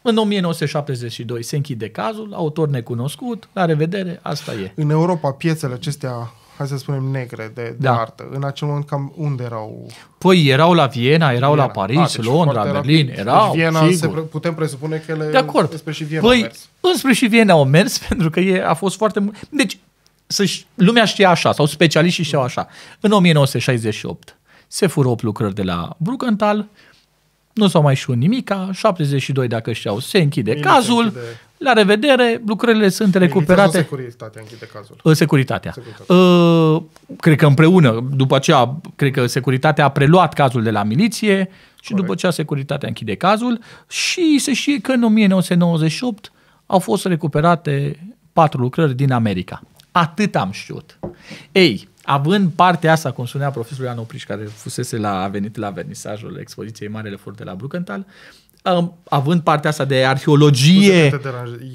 în 1972 se închide cazul, autor necunoscut, la revedere, asta e. În Europa, piețele acestea hai să spunem, negre de, de da. artă. În acel moment, cam unde erau? Păi erau la Viena, erau Viena. la Paris, A, ah, deci Londra, Berlin, rapid. Deci erau, deci Viena sigur. Se pre- putem presupune că ele de acord. spre și Viena păi, au mers. înspre și Viena au mers, (laughs) pentru că e, a fost foarte... Mult. Deci, să lumea știa așa, sau specialiștii știau așa. În 1968 se fură 8 lucrări de la Brucantal, nu s-au mai știut nimica, 72 dacă știau, se închide Miliția cazul, închide... la revedere, lucrările sunt recuperate. securitatea închide cazul? securitatea. securitatea. Uh, cred că împreună, după aceea, cred că securitatea a preluat cazul de la miliție Corect. și după aceea securitatea închide cazul și se știe că în 1998 au fost recuperate patru lucrări din America. Atât am știut. Ei, având partea asta, cum spunea profesorul Ioan Opriș, care fusese la, a venit la vernisajul expoziției Marele Furt de la Bruckenthal, având partea asta de arheologie... De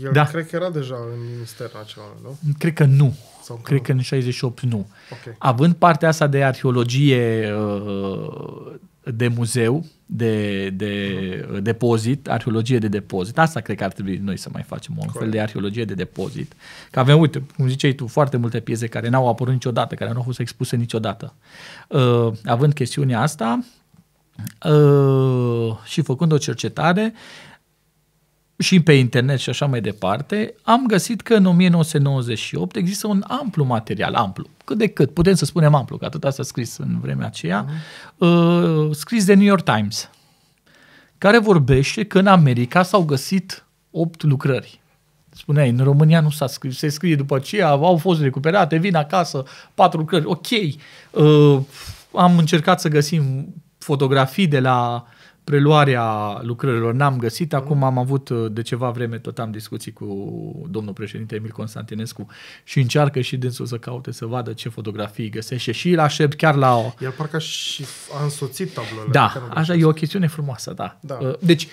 El da. cred că era deja în minister acela, acel an, nu? Cred că nu. Sau cred nu? că în 68 nu. Okay. Având partea asta de arheologie uh, de muzeu, de, de uh-huh. depozit, arheologie de depozit. Asta cred că ar trebui noi să mai facem, un fel de arheologie de depozit. Că avem, uite, cum ziceai tu, foarte multe piese care n-au apărut niciodată, care nu au fost expuse niciodată. Uh, având chestiunea asta uh, și făcând o cercetare, uh, și pe internet și așa mai departe, am găsit că în 1998 există un amplu material, amplu, cât de cât, putem să spunem amplu, că atât s-a scris în vremea aceea, mm. uh, scris de New York Times, care vorbește că în America s-au găsit opt lucrări. Spuneai, în România nu s-a scris, se scrie după aceea, au fost recuperate, vin acasă, patru lucrări, ok. Uh, am încercat să găsim fotografii de la uh, preluarea lucrărilor n-am găsit. Mhm. Acum am avut uh, de ceva vreme, tot am discuții cu domnul președinte Emil Constantinescu și încearcă și dânsul să caute să vadă ce fotografii găsește și îl aștept chiar la o... El parcă și a însoțit tabloul. Da, așa e o chestiune frumoasă, da. da. Uh, deci,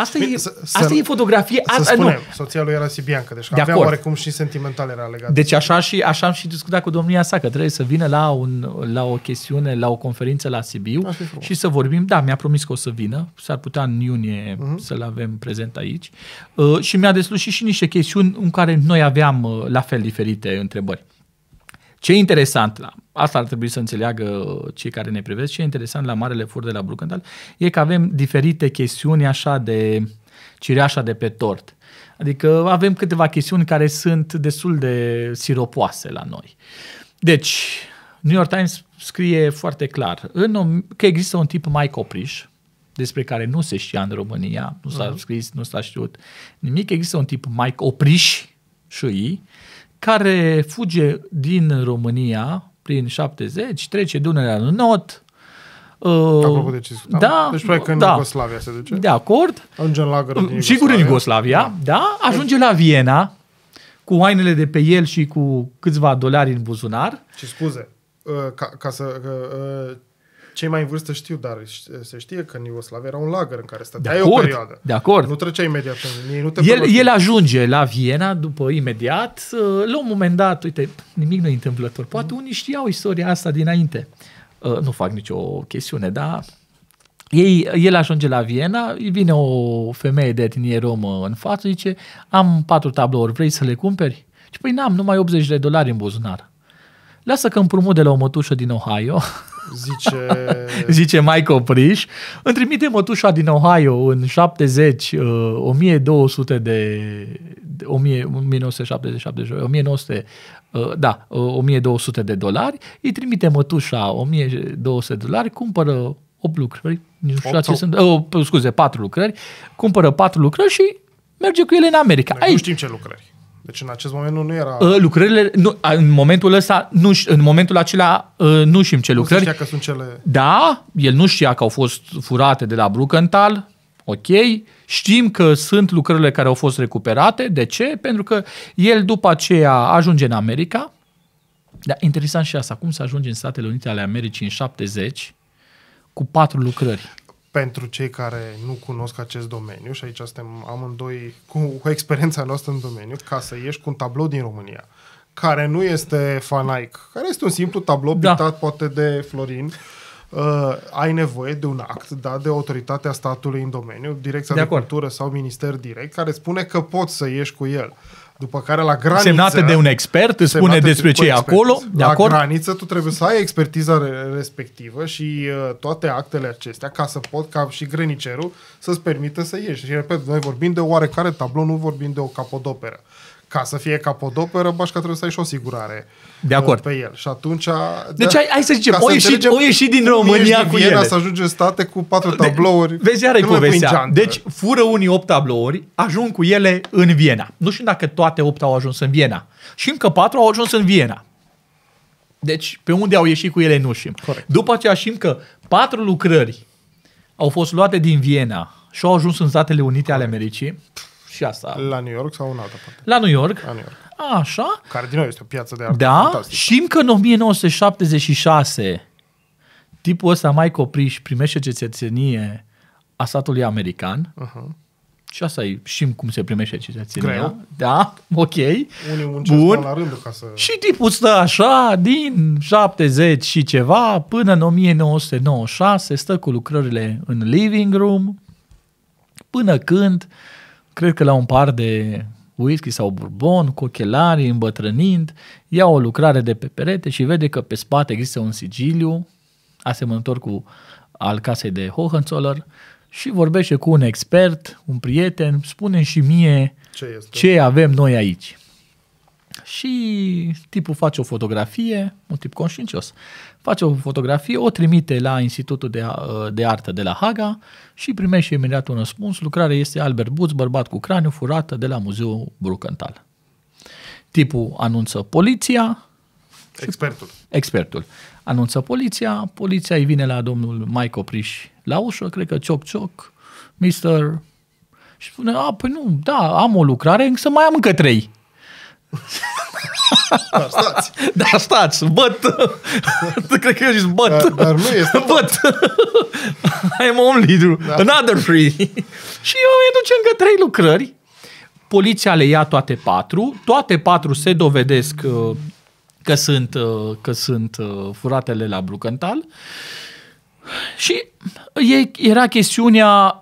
Asta, Bine, e, să, asta e fotografie. Să asta, spunem, nu. soția lui era sibiancă, deci de avea acord. oarecum și sentimental era legat. Deci așa și, așa am și discutat cu domnia sa, că trebuie să vină la, un, la o chestiune, la o conferință la Sibiu și să vorbim. Da, mi-a promis că o să vină, s-ar putea în iunie uh-huh. să-l avem prezent aici. Uh, și mi-a deslușit și niște chestiuni în care noi aveam uh, la fel diferite întrebări. Ce e interesant, Asta ar trebui să înțeleagă cei care ne privesc. Ce e interesant la Marele Fur de la Brucândal e că avem diferite chestiuni așa de cireașa de pe tort. Adică avem câteva chestiuni care sunt destul de siropoase la noi. Deci, New York Times scrie foarte clar în, că există un tip mai copriș, despre care nu se știa în România, nu s-a mhm. scris, nu s-a știut nimic. Există un tip mai opriș și care fuge din România prin 70, trece Dunărea în Not. Uh, Apropo de ce Da, deci probabil că în da, Iugoslavia se duce. De acord. Ajunge în lagărul din Iugoslavia. Uh, sigur în Iugoslavia, da. da. Ajunge la Viena cu hainele de pe el și cu câțiva dolari în buzunar. Și scuze, uh, ca, ca să, uh, cei mai în vârstă știu, dar se știe că în Iugoslavia era un lagăr în care stătea. de acord, o perioadă. De acord. Nu trecea imediat. Nu te el, el ajunge la Viena după imediat. Uh, la un moment dat, uite, nimic nu e întâmplător. Poate unii știau istoria asta dinainte. Uh, nu fac nicio chestiune, dar ei, el ajunge la Viena, îi vine o femeie de etnie romă în față, zice, am patru tablouri, vrei să le cumperi? Și păi n-am, numai 80 de dolari în buzunar. Lasă că împrumut de la o mătușă din Ohio, zice, (laughs) zice Mike Opriș, îmi trimite mătușa din Ohio în 70, uh, 1200 de, de 1000, 1970, 1900, uh, da, uh, 1200 de dolari, îi trimite mătușa 1200 de dolari, cumpără 8 lucrări, nu știu ce sunt, uh, scuze, 4 lucrări, cumpără 4 lucrări și merge cu ele în America. Noi păi Aici, nu știm ce lucrări. Deci în acest moment nu, nu era... Ă, lucrările, nu, în momentul ăsta, nu, în momentul acela ă, nu știm ce nu lucrări. Nu că sunt cele... Da, el nu știa că au fost furate de la Brucantal, ok, știm că sunt lucrările care au fost recuperate, de ce? Pentru că el după aceea ajunge în America, dar interesant și asta, cum să ajunge în Statele Unite ale Americii în 70 cu patru lucrări pentru cei care nu cunosc acest domeniu, și aici suntem amândoi cu, cu experiența noastră în domeniu, ca să ieși cu un tablou din România, care nu este fanaic, care este un simplu tablou da. pictat poate de Florin, uh, ai nevoie de un act dat de autoritatea statului în domeniu, Direcția de, de Cultură sau Minister direct, care spune că poți să ieși cu el. După care la graniță... Semnate de un expert, îți spune despre ce e acolo. De la acord? graniță tu trebuie să ai expertiza respectivă și uh, toate actele acestea ca să pot, ca și grănicerul, să-ți permită să ieși. Și repet, noi vorbim de oarecare tablou, nu vorbim de o capodoperă. Uh, ca să fie capodoperă, bașca trebuie să ai și o sigurare de uh, acord. pe el. Și atunci... Uh, deci hai, hai să zicem, o ieși, o ieși din România cu Viena ele. să ajunge în state cu patru tablouri. De, vezi, iarăi povestea. Deci fură unii opt tablouri, ajung cu ele în Viena. Nu știu dacă toate opt au ajuns în Viena. Și încă patru au ajuns în Viena. Deci pe unde au ieșit cu ele nu știm. Corect. După aceea știm că patru lucrări au fost luate din Viena și au ajuns în Statele Unite Corect. ale Americii și asta. La New York sau în altă parte? La New York. La New York. A, așa. Care din nou este o piață de artă Da, fantastică. și încă în 1976 tipul ăsta, mai Copriș, primește cetățenie a statului american. Uh-huh. Și asta e și cum se primește cetățenia. Greu. Da, (laughs) ok. Unii Bun. la rândul ca să... Și tipul stă așa din 70 și ceva până în 1996, stă cu lucrările în living room, până când uh, cred că la un par de whisky sau bourbon, cu ochelarii, îmbătrânind, ia o lucrare de pe perete și vede că pe spate există un sigiliu, asemănător cu al casei de Hohenzoller, și vorbește cu un expert, un prieten, spune și mie ce, este? ce avem noi aici și tipul face o fotografie, un tip conștiincios, face o fotografie, o trimite la Institutul de, uh, de Artă de la Haga și primește imediat un răspuns. Lucrarea este Albert Butz, bărbat cu craniu, furată de la Muzeul Brucantal. Tipul anunță poliția. Expertul. Expertul. Anunță poliția, poliția îi vine la domnul Mike Opriș la ușă, cred că cioc-cioc, mister... Și spune, a, păi nu, da, am o lucrare, însă mai am încă trei. Dar stați. Da, stați, băt. (laughs) Cred că eu zis băt. Dar, dar nu este (laughs) băt. (laughs) I'm only da. another three. și eu îi duce încă trei lucrări. Poliția le ia toate patru. Toate patru se dovedesc uh, că sunt, uh, că sunt uh, furatele la Brucantal. Și era chestiunea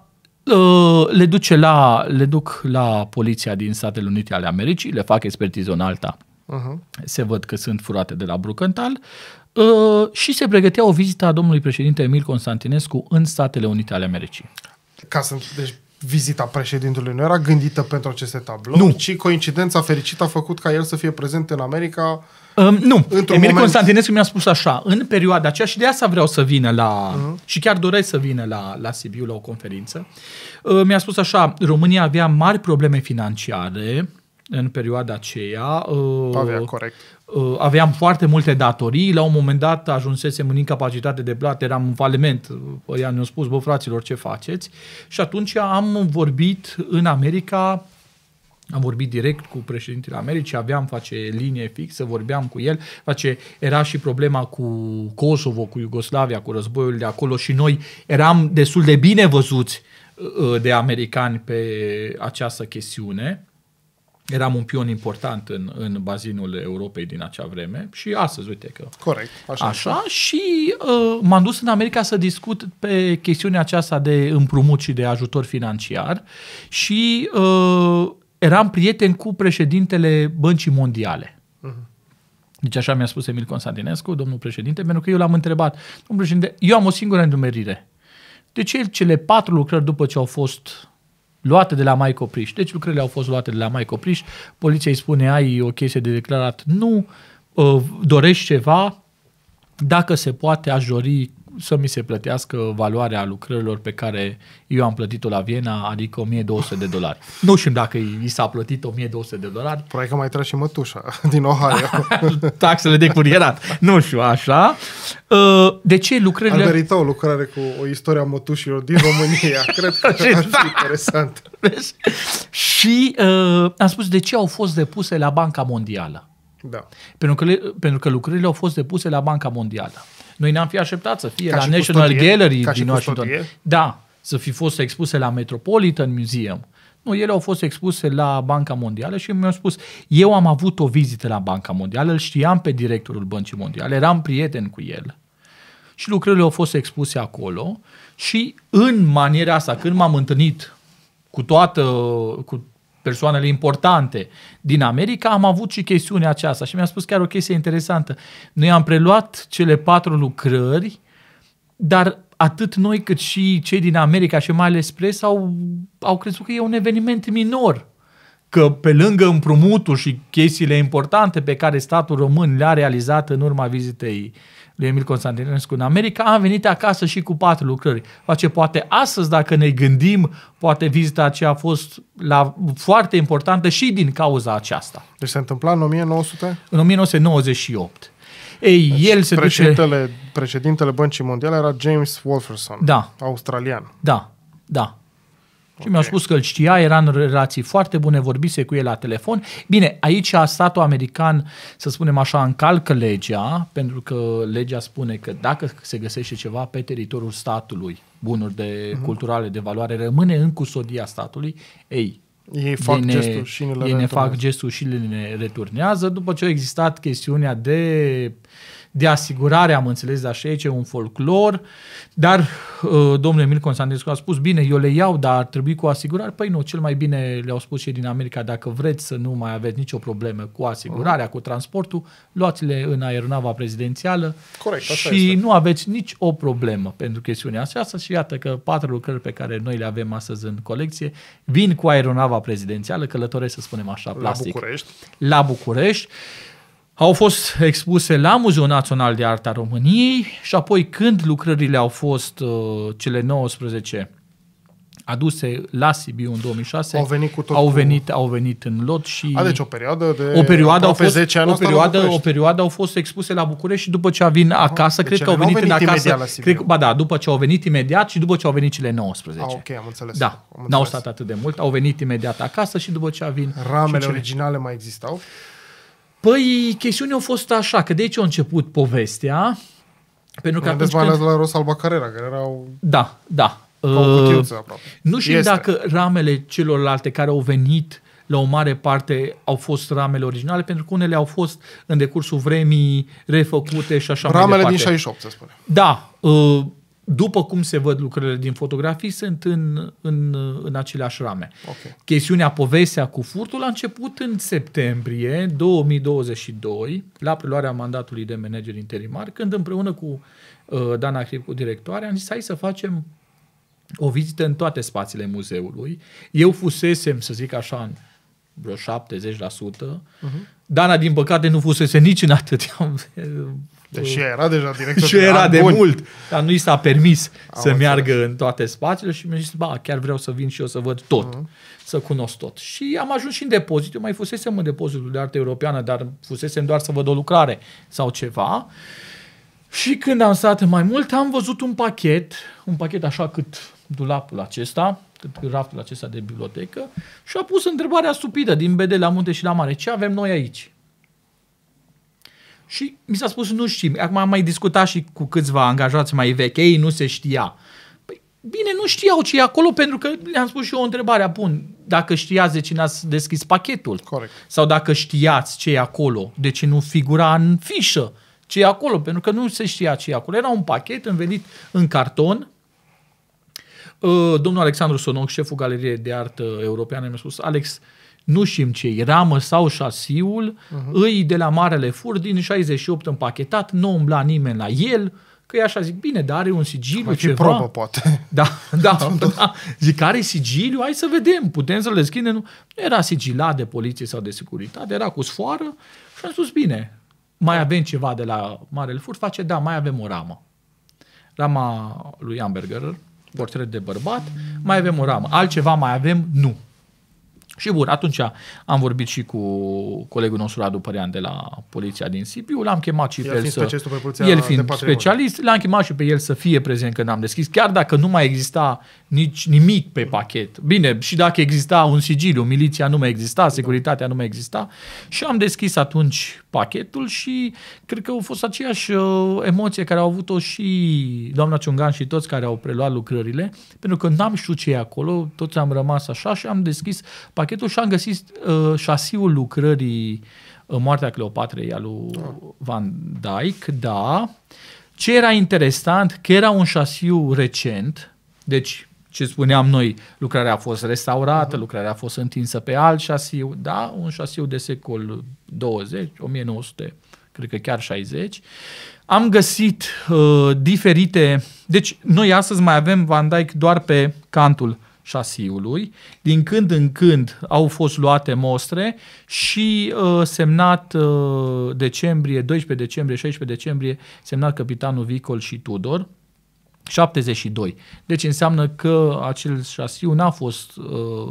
le duce la, le duc la poliția din Statele Unite ale Americii, le fac expertiză în alta uh-huh. se văd că sunt furate de la Brucantal, ă, și se pregătea o vizită a domnului președinte Emil Constantinescu în Statele Unite ale Americii. Ca să, deci vizita președintelui nu era gândită pentru aceste tablouri, nu. ci coincidența fericită a făcut ca el să fie prezent în America. Um, nu, Emil moment... Constantinescu mi-a spus așa, în perioada aceea și de asta vreau să vină la, uh-huh. și chiar doresc să vină la, la Sibiu la o conferință, uh, mi-a spus așa, România avea mari probleme financiare, în perioada aceea. Uh, Avea, corect. Uh, aveam foarte multe datorii, la un moment dat ajunsesem în incapacitate de plată, eram în faliment. Ea ne-a spus, bă, fraților, ce faceți? Și atunci am vorbit în America am vorbit direct cu președintele Americii, aveam face linie fixă, vorbeam cu el, face, era și problema cu Kosovo, cu Iugoslavia, cu războiul de acolo și noi eram destul de bine văzuți uh, de americani pe această chestiune eram un pion important în, în bazinul Europei din acea vreme și astăzi, uite că... Corect. Așa. așa și uh, m-am dus în America să discut pe chestiunea aceasta de împrumut și de ajutor financiar și uh, eram prieten cu președintele Băncii Mondiale. Uh-huh. Deci așa mi-a spus Emil Constantinescu, domnul președinte, pentru că eu l-am întrebat, domnul președinte, eu am o singură îndumerire. De ce cele patru lucrări după ce au fost luate de la mai copriș. Deci lucrările au fost luate de la mai copriș, poliția îi spune ai o chestie de declarat, nu, ă, dorești ceva, dacă se poate, aș dori să mi se plătească valoarea lucrărilor pe care eu am plătit-o la Viena, adică 1200 de dolari. (laughs) Nu știu dacă i s-a plătit 1200 de dolari. Probabil că mai trage și mătușa (laughs) din Ohio. (laughs) Taxele de curierat. nu știu, așa. Uh, de ce lucrările... Ar merita o lucrare cu o istoria mătușilor din România. Cred că ar fi da. interesant. Vezi? Și uh, am spus de ce au fost depuse la Banca Mondială. Da. Pentru că, pentru că lucrările au fost depuse la Banca Mondială. Noi n am fi așteptat să fie ca la National custodie, Gallery ca din Washington. Da, să fi fost expuse la Metropolitan Museum. Nu, ele au fost expuse la Banca Mondială și mi-au spus, eu am avut o vizită la Banca Mondială, îl știam pe directorul Băncii Mondiale, eram prieten cu el și lucrările au fost expuse acolo și în maniera asta, când m-am întâlnit cu toată, cu persoanele importante din America, am avut și chestiunea aceasta și mi-a spus chiar o chestie interesantă. Noi am preluat cele patru lucrări, dar atât noi cât și cei din America și mai ales pres au, au crezut că e un eveniment minor. Că pe lângă împrumutul și chestiile importante pe care statul român le-a realizat în urma vizitei uh, lui Emil Constantinescu în America, Am venit acasă și cu patru lucrări. Face poate astăzi, dacă ne gândim, poate vizita aceea a fost la, foarte importantă și din cauza aceasta. Deci se întâmpla în 1900? În 1998. Ei, deci el se președintele, duce... președintele Băncii Mondiale era James Wolferson, da. australian. Da, da. Okay. Și mi-au spus că îl știa, era în relații foarte bune, vorbise cu el la telefon. Bine, aici statul american, să spunem așa, încalcă legea, pentru că legea spune că dacă se găsește ceva pe teritoriul statului, bunuri de mhm. culturale, de valoare, rămâne în custodia statului, ei, ei fac ei ne, gestul și ne, le ei ne fac gestul și le ne returnează. După ce a existat chestiunea de de asigurare, am înțeles, dar și aici e un folclor, dar uh, domnul Emil Constantinescu a spus, bine, eu le iau, dar ar trebui cu asigurare? Păi nu, cel mai bine le-au spus și din America, dacă vreți să nu mai aveți nicio problemă cu asigurarea, cu transportul, luați-le în aeronava prezidențială Corect, și este. nu aveți nici o problemă pentru chestiunea aceasta și iată că patru lucrări pe care noi le avem astăzi în colecție vin cu aeronava prezidențială, călătoresc, să spunem așa, plastic. La București. La București au fost expuse la Muzeul Național de Artă a României și apoi când lucrările au fost uh, cele 19 aduse la Sibiu în 2006 au venit, cu au venit, au venit în lot și a, deci o perioadă de o perioadă au fost 10 ani o perioadă, o perioadă au fost expuse la București și după ce deci au venit acasă, cred că au venit, venit în acasă, cred, ba da, după ce au venit imediat și după ce au venit cele 19. A, ah, ok, am înțeles. Da, n-au stat atât de mult, au venit imediat acasă și după ce au venit Ramele cele... originale mai existau? Păi, chestiunea a fost așa, că de aici a început povestea. Pentru că atunci când... la Rosalba Carrera, care erau... Da, da. Uh, cutiuță, aproape. Nu știu este. dacă ramele celorlalte care au venit la o mare parte au fost ramele originale, pentru că unele au fost în decursul vremii refăcute și așa ramele mai departe. Ramele din 68, să spunem. Da. Uh, după cum se văd lucrările din fotografii, sunt în, în, în aceleași rame. Okay. Chestiunea povestea cu furtul a început în septembrie 2022, la preluarea mandatului de manager interimar, când împreună cu uh, Dana cu directoare, am zis hai să facem o vizită în toate spațiile muzeului. Eu fusesem, să zic așa, în vreo 70%. Uh-huh. Mhm. Dana, din păcate, nu fusese nici în atât. (laughs) Deși mm. era deja director. și era de bun. mult. Dar nu i s-a permis Am să înțeles. meargă în toate spațiile și mi-a zis, ba, chiar vreau să vin și eu să văd tot. Uh-huh. Să cunosc tot. Și am ajuns și în depozit. Eu mai fusesem în depozitul de artă europeană, dar fusesem doar să văd o lucrare sau ceva. Și când am stat mai mult, am văzut un pachet, un pachet așa cât dulapul acesta, cât raftul acesta de bibliotecă și a pus întrebarea stupidă din BD la munte și la mare. Ce avem noi aici? Și mi s-a spus, nu știm. Acum am mai discutat și cu câțiva angajați mai vechi, ei nu se știa. Păi, bine, nu știau ce e acolo, pentru că le-am spus și eu o întrebare. Bun, dacă știați de cine ați deschis pachetul. Corect. Sau dacă știați ce e acolo, de ce nu figura în fișă ce e acolo, pentru că nu se știa ce e acolo. Era un pachet învelit în carton, uh, Domnul Alexandru Sonoc, șeful Galeriei de Artă Europeană, mi-a spus, Alex, uh, nu știm ce e, ramă sau șasiul, uh-huh. îi de la Marele Fur din 68 împachetat, nu umbla nimeni la el, că e așa, zic, bine, dar are un sigiliu Mai ceva. probă, poate. (laughs) Da, da, (laughs) da. Zic, are sigiliu? Hai să vedem, putem să le deschidem. Nu era sigilat de poliție sau de securitate, era cu sfoară și am spus, bine, mai da. avem ceva de la Marele Furt? Face, da, mai avem o ramă. Rama lui Amberger, portret de bărbat, mai avem o ramă. Altceva mai avem? Nu. Și bun, atunci am vorbit și cu colegul nostru Radu Părean de la poliția din Sibiu, l-am chemat și el pe el să... Pe el fiind specialist, l-am chemat și pe el să fie prezent când am deschis, chiar dacă nu mai exista nici nimic pe pachet. Bine, și dacă exista un sigiliu, miliția nu mai exista, securitatea nu mai exista și am deschis atunci pachetul și cred că au fost aceeași uh, emoție care au avut-o și doamna Ciungan și toți care au preluat lucrările, pentru că n-am știut ce e acolo, toți am rămas așa și am deschis pachetul și am găsit uh, șasiul lucrării uh, Moartea Cleopatrei a lui Van Dyck, da. Ce era interesant, că era un șasiu recent, deci ce spuneam noi, lucrarea a fost restaurată, uh-huh. lucrarea a fost întinsă pe alt șasiu, da, un șasiu de secol 20, 1900, cred că chiar 60. Am găsit uh, diferite, deci noi astăzi mai avem Van Dyke doar pe cantul șasiului. Din când în când au fost luate mostre și uh, semnat uh, decembrie, 12 decembrie, 16 decembrie, semnat capitanul Vicol și Tudor, 72. Deci înseamnă că acel șasiu n-a fost uh,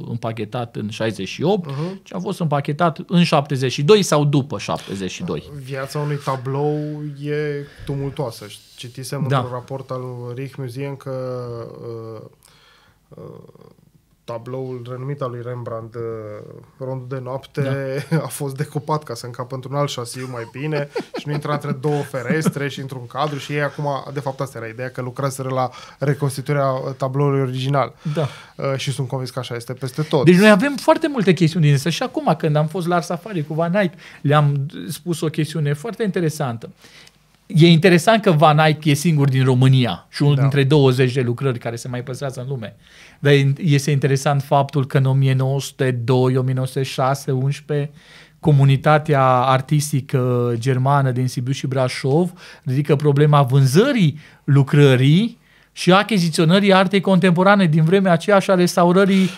împachetat în 68, uh-huh. ci a fost împachetat în 72 sau după 72. Da, viața unui tablou e tumultoasă. Citisem da. într-un raport al Rich Museum că uh, uh, tabloul renumit al lui Rembrandt, uh, Rondul de noapte, da. (laughs) a fost decupat ca să încapă într-un alt șasiu mai bine și nu intra între două ferestre și într-un cadru și ei acum, de fapt asta era ideea, că lucraseră la reconstituirea tabloului original. Da. Uh, și sunt convins că așa este peste tot. Deci noi avem foarte multe chestiuni din asta și acum când am fost la Safari cu Van Eyck, le-am spus o chestiune foarte interesantă. E interesant că Van Eyck e singur din România și unul da. dintre 20 de lucrări care se mai păstrează în lume. Dar este interesant faptul că în 1902, 1906, 11 comunitatea artistică germană din Sibiu și Brașov ridică problema vânzării lucrării și achiziționării artei contemporane din vremea aceea și a restaurării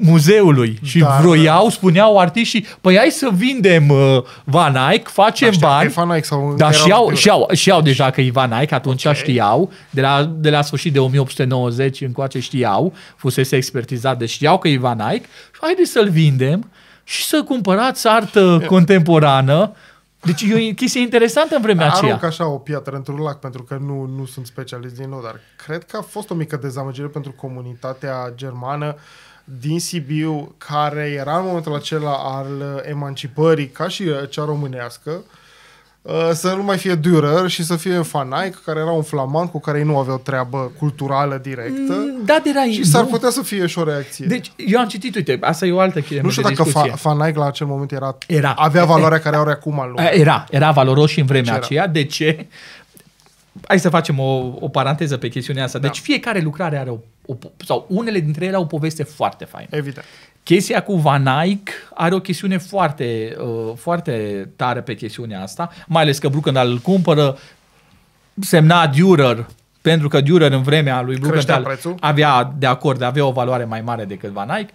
muzeului și da, vroiau, uh, spuneau artiștii, păi hai să vindem uh, Van Eyck, facem da, bani. Van Eyck sau da, au și au deja că e Van Eyck, atunci okay. știau, de la, de la sfârșit de 1890 încoace știau, fusese expertizat, deci știau că e Van Eyck, haideți să-l vindem și să cumpărați artă contemporană deci e o chestie interesantă în vremea Arunc aceea. Arunc așa o piatră într-un lac pentru că nu, nu sunt specialist din nou, dar cred că a fost o mică dezamăgire pentru comunitatea germană uh, din Sibiu, care era în momentul acela al emancipării, ca și uh, cea românească, uh, să nu mai fie Dürer și să fie Fanaic, care era un flaman cu care ei nu aveau treabă culturală directă. Mm, da, de Și s-ar putea să fie și o reacție. Deci, eu am citit, uite, asta e o altă chestie. Nu știu dacă fa- Fanaic la acel moment era, era. avea valoarea care are acum al lui. Era, era valoros și în vremea deci aceea. De ce? hai să facem o, o paranteză pe chestiunea asta. Deci da. Deci fiecare lucrare are o, o, sau unele dintre ele au o poveste foarte faină. Evident. Chestia cu Van Eyck are o chestiune foarte, uh, foarte tare pe chestiunea asta, mai ales că Bruckenthal îl cumpără, semna Dürer, pentru că Dürer în vremea lui Bruckenthal avea de acord, avea o valoare mai mare decât Van Eyck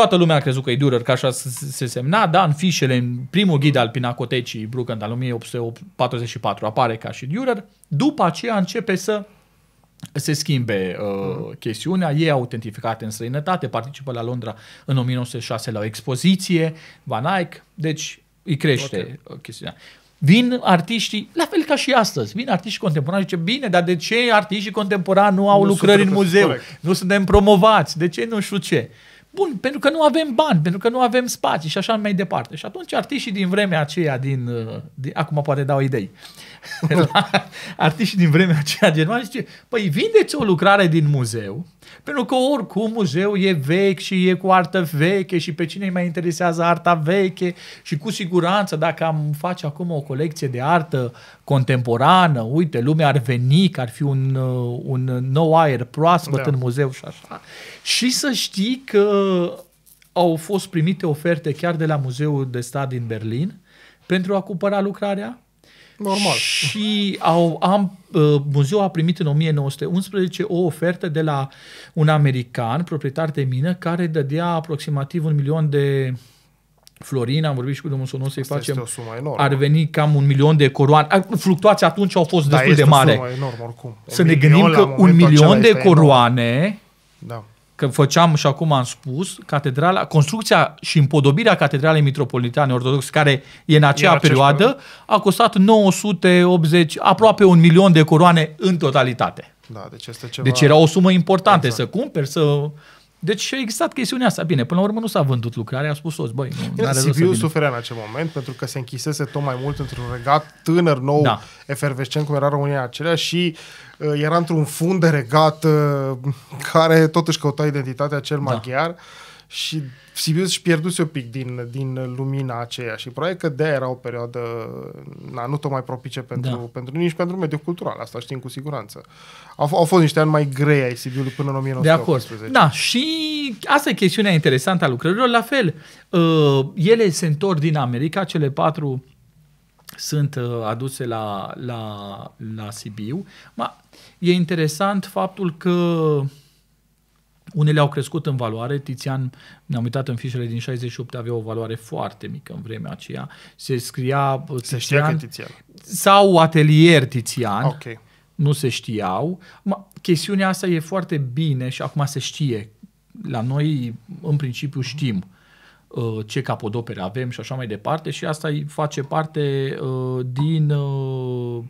Toată lumea a crezut că e Dürer, că așa se semna, da, în fișele, în primul ghid al Pinacotecii Bruckner, al 1844, apare ca și Dürer. După aceea începe să se schimbe uh, mm. chestiunea, ei autentificate în străinătate, participă la Londra în 1906 la o expoziție, Van Eyck, deci îi crește okay. Uh, chestiunea. Vin artiștii, la fel ca și astăzi, vin artiștii contemporani și zice, bine, dar de ce artiștii contemporani nu au nu lucrări în muzeu? Corect. Nu suntem promovați, de ce nu știu ce? Bun, pentru că nu avem bani, pentru că nu avem spații și așa mai departe. Și atunci artiștii din vremea aceea, din, uh, din acum poate dau idei, uh, (laughs) artiștii din vremea aceea germană, zice, păi vindeți o lucrare din muzeu, pentru că oricum muzeul e vechi și e cu artă veche și pe cine îi mai interesează arta veche și cu siguranță dacă am face acum o colecție de artă contemporană, uite, lumea ar veni că ar fi un, uh, un nou aer proaspăt da. în muzeu și așa. Și să știi că au fost primite oferte chiar de la Muzeul de Stat din Berlin pentru a cumpăra lucrarea Normal. Și au, am, uh, muzeul a primit în 1911 o ofertă de la un american, proprietar de mină, care dădea aproximativ un milion de Florin, am vorbit și cu domnul Sonon să-i facem, o sumă enormă. ar veni cam un milion de coroane. Fluctuații atunci au fost da, destul de mare. O sumă enormă, oricum. să ne gândim că un milion de coroane da că făceam și acum am spus, catedrala, construcția și împodobirea Catedralei Metropolitane Ortodoxe, care e în aceea perioadă, a costat 980, aproape un milion de coroane în totalitate. Da, deci, este ceva... deci era o sumă importantă exact. să cumperi, să... Deci existat chestiunea asta. Bine, până la urmă nu s-a vândut lucrarea, a spus toți, băi, nu are Sibiu suferea în acel moment pentru că se închisese tot mai mult într-un regat tânăr, nou, da. efervescent, cum era România acelea și uh, Uh, era într-un fund de regat uh, care totuși căuta identitatea cel da. maghiar și Sibiu își pierduse un pic din, din lumina aceea și probabil că de era o perioadă na, nu mai propice pentru, da. pentru nici pentru mediul cultural, asta știm cu siguranță. Au, au fost niște ani mai grei ai Sibiului până în 1918. De acord. Da, și asta e chestiunea interesantă a lucrărilor. La fel, uh, ele se întorc din America, cele patru sunt uh, aduse la, la, la Sibiu. Ma, E interesant faptul că unele au crescut în valoare, Tizian, ne-am uitat în fișele din 68, avea o valoare foarte mică în vremea aceea. Se scria Tizian, uh, se știa că Tizian. sau atelier Tizian. Okay. Nu se știau. Chestiunea asta e foarte bine și acum se știe. La noi, în principiu, mhm. știm uh, ce capodopere avem și așa mai departe și asta îi face parte uh, din uh,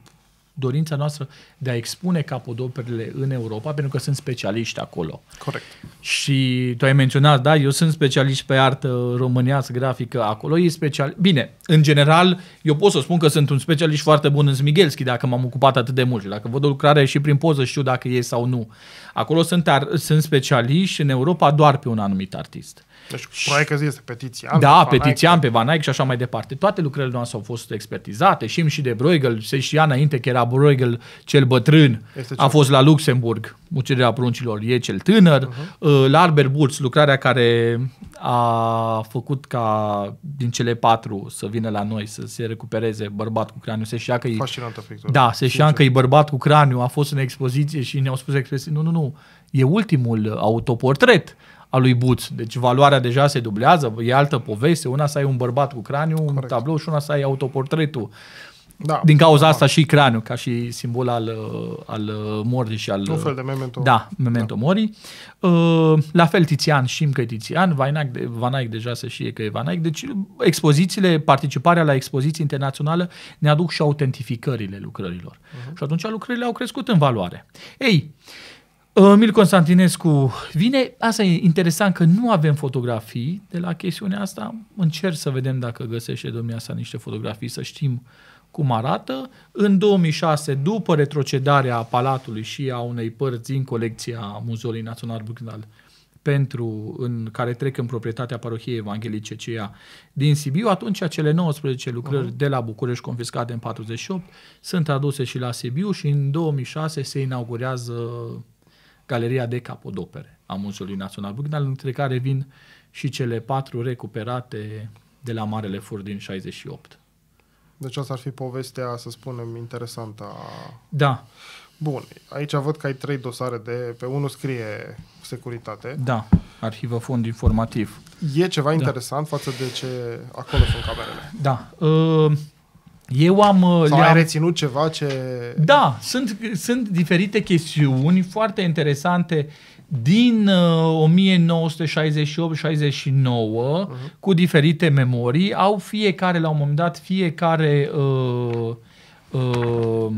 dorința noastră de a expune capodoperele în Europa, pentru că sunt specialiști acolo. Corect. Și tu ai menționat, da, eu sunt specialist pe artă românească, grafică, acolo e special. Bine, în general, eu pot să spun că sunt un specialist foarte bun în smigelski. dacă m-am ocupat atât de mult dacă văd o lucrare și prin poză știu dacă e sau nu. Acolo sunt, ar- sunt specialiști în Europa doar pe un anumit artist. Deci că este petiția. Da, petiția pe Van Eyck și așa mai departe. Toate lucrările noastre au fost expertizate. Știm și de Bruegel, se știa înainte că era Bruegel cel bătrân, este a fost la Luxemburg, ucerea pruncilor, e cel tânăr. Uh-huh. Uh, la Arber Burz, lucrarea care a făcut ca din cele patru să vină la noi, să se recupereze bărbat cu craniu. Se știa că e... Fascinantă pictură. Da, se știa că e bărbat cu craniu, a fost în expoziție și ne-au spus expresii, nu, nu, nu, e ultimul autoportret a lui Buț. Deci valoarea deja se dublează, e altă poveste. Una să ai un bărbat cu craniu, Corect. un tablou și una să ai autoportretul. Da, Din cauza da. asta și craniu, ca și simbol al, al morii și al... Un fel de memento. Da, memento da. mori. Uh, la fel Tizian, știm că e Tizian, Vanaic, Vanaic deja se știe că e Vanaic. Deci expozițiile, participarea la expoziții internaționale ne aduc și autentificările lucrărilor. Uh-huh. Și atunci lucrările au crescut în valoare. Ei, Uh, Emil Constantinescu vine. Asta e interesant că nu avem fotografii de la chestiunea asta. Încerc să vedem dacă găsește domnia asta niște fotografii, să știm cum arată. În 2006, după retrocedarea Palatului și a unei părți din colecția Muzeului Național Bucnal, pentru, în, care trec în proprietatea parohiei evanghelice CEA din Sibiu, atunci cele 19 lucrări uh-huh. de la București confiscate în 48 sunt aduse și la Sibiu și în 2006 se inaugurează Galeria de Capodopere a Muzeului Național Bucnal, dintre care vin și cele patru recuperate de la Marele Fur din 68. Deci asta ar fi povestea, să spunem, interesantă. Da. Bun, aici văd că ai trei dosare de, pe unul scrie securitate. Da, arhivă fond informativ. E ceva da. interesant față de ce acolo sunt camerele. Da. Uh, eu am... Uh, Sau le-am... ai reținut ceva ce... Da, sunt, sunt diferite chestiuni foarte interesante din uh, 1968-69 uh-huh. Mhm. cu diferite memorii. Au fiecare, la un moment dat, fiecare uh, uh,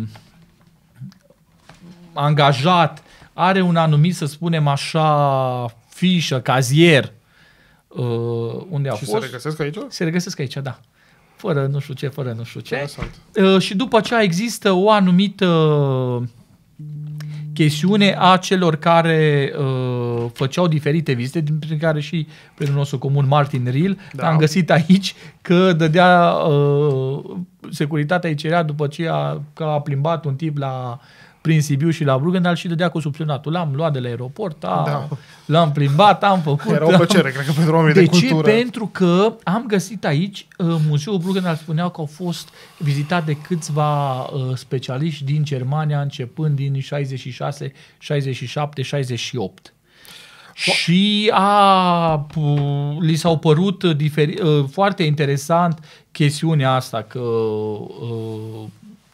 angajat are un anumit, să spunem așa, fișă, cazier. Uh, unde a fost. se regăsesc aici? Se regăsesc aici, da fără nu știu ce, fără nu știu ce. Uh, și după aceea există o anumită chestiune a celor care uh, făceau diferite vizite, dintre care și prietenul nostru comun Martin Rill. Da. Am găsit aici că dădea uh, securitatea cerea după ce a, că a plimbat un tip la uh, prin Sibiu și la Brugendal și dădea cu subționatul. L-am luat de la aeroport, a, da. l-am plimbat, am făcut. Era o plăcere, cred că pentru oamenii de, de deci, cultură. ce? Pentru că am găsit aici, uh, Muzeul Brugendal spunea că au fost vizitat de câțiva uh, specialiști din Germania, începând din 66, 67, 68. Și a, li s-au părut diferi, uh, foarte interesant chestiunea asta că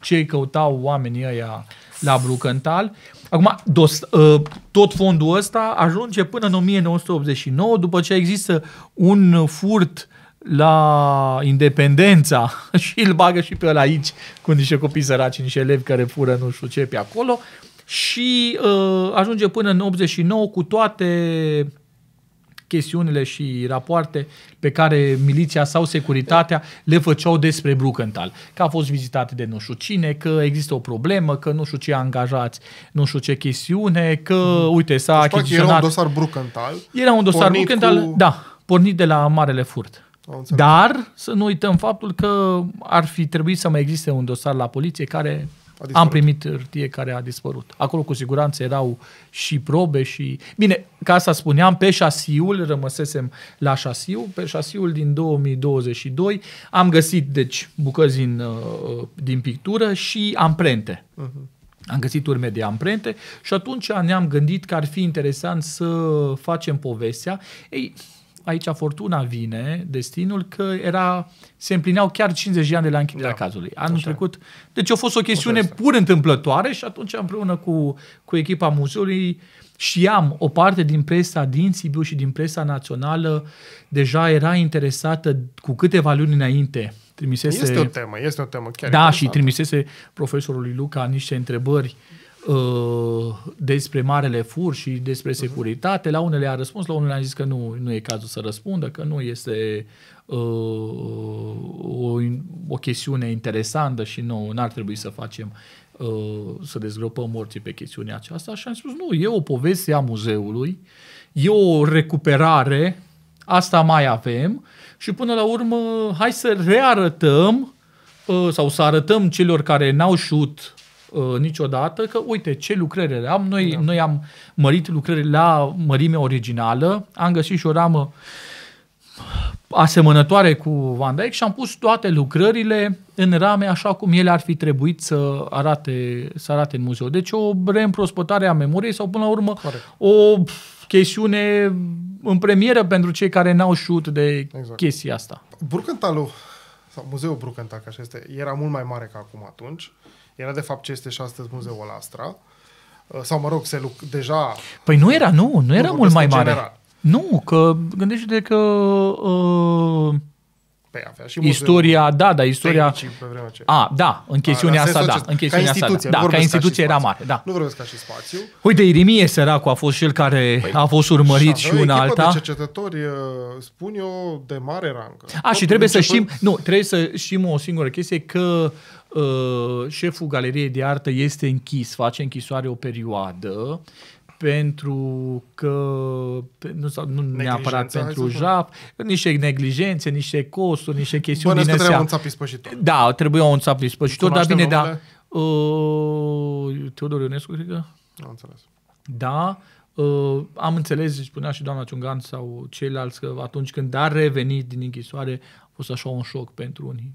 ce căutau oamenii ăia la Brucantal. Acum, dos, uh, tot fondul ăsta ajunge până în 1989, după ce există un furt la independența (laughs) și îl bagă și pe ăla aici cu niște copii săraci, niște elevi care fură nu știu ce pe acolo și uh, ajunge până în 89 cu toate chestiunile și rapoarte pe care miliția sau securitatea le făceau despre Brucantal. Că a fost vizitat de nu știu cine, că există o problemă, că nu știu ce angajați, nu știu ce chestiune, că mm. uite s-a deci, achiziționat... Era un dosar Brucantal. Era un dosar Brucantal, cu... da, pornit de la Marele Furt. Dar să nu uităm faptul că ar fi trebuit să mai existe un dosar la poliție care dispărut. am primit hârtie care a dispărut. Acolo cu siguranță erau și probe și... Bine, ca să spuneam, pe șasiul, rămăsesem la șasiu, pe șasiul din 2022 am găsit, deci, bucăți din, uh, uh, din pictură și amprente. Uh-huh. Am găsit urme de amprente și atunci ne-am gândit că ar fi interesant să facem povestea. Ei, aici fortuna vine, destinul, că era, se împlineau chiar 50 de ani de la închiderea da. cazului. Anul Așa. trecut. Deci a fost o chestiune Așa. pur întâmplătoare și atunci împreună cu, cu echipa muzeului am o parte din presa din Sibiu și din presa națională deja era interesată cu câteva luni înainte. Trimisese, este o temă, este o temă chiar. Da, și trimisese profesorului Luca niște întrebări uh, Uh, despre marele fur și despre securitate. La unele a răspuns, la unele a zis că nu, nu e cazul să răspundă, că nu este uh, o, o chestiune interesantă și nu, ar trebui să facem uh, să dezgropăm morții pe chestiunea aceasta. Și am spus, nu, e o poveste a muzeului, e o recuperare, asta mai avem și până la urmă hai să rearătăm uh, sau să arătăm celor care n-au șut uh, niciodată că, uite, ce lucrări am. Noi, da. noi am mărit lucrările la mărime originală, am găsit și o ramă asemănătoare cu Van Dijk și am pus toate lucrările în rame așa cum ele ar fi trebuit să arate, să arate în muzeu. Deci o reîmprospătare a memoriei sau până la urmă Corect. o chestiune în premieră pentru cei care n-au știut de exact. chestia asta. Brucântalul, sau muzeul Brucântal, așa este, era mult mai mare ca acum atunci era de fapt ce este și astăzi muzeul Astra. Uh, sau mă rog, se luc- deja... Păi nu era, nu, nu era mult mai mare. General. Nu, că gândește-te că... Uh... Păi avea și istoria, da, da, istoria... A, da, în chestiunea a, asta, da, în da, chestiunea asta, da, da ca instituție era mare, da. Nu vorbesc ca și spațiu. Uite, Irimie săracu a fost cel care păi, a fost urmărit și, și una alta. de cercetători, uh, spun eu, de mare rangă. A, Tot și trebuie să știm, nu, trebuie să știm o singură chestie, că Uh, șeful galeriei de artă este închis, face închisoare o perioadă, pentru că, nu, nu neapărat pentru jap, niște neglijențe, niște costuri, niște chestiuni Bănesc din astea. trebuie un țap Da, trebuie un țap ispășitor, dar bine, da. numele? da. Uh, Teodor Ionescu, cred că? Am înțeles. Da, Uh, am înțeles, spunea și doamna Ciungan sau ceilalți, că atunci când a revenit din închisoare a fost așa un șoc pentru unii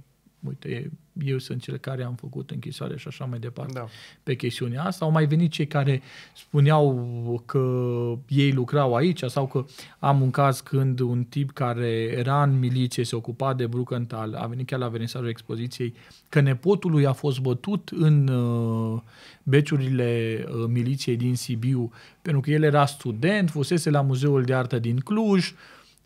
uite, eu sunt cel care am făcut închisoare și așa mai departe da. pe chestiunea asta. Au mai venit cei care spuneau că ei lucrau aici sau că am un caz când un tip care era în miliție, se ocupa de Brucantal, a venit chiar la venisarul expoziției, că nepotul lui a fost bătut în uh, beciurile uh, miliției din Sibiu pentru că el era student, fusese la Muzeul de Artă din Cluj, uh,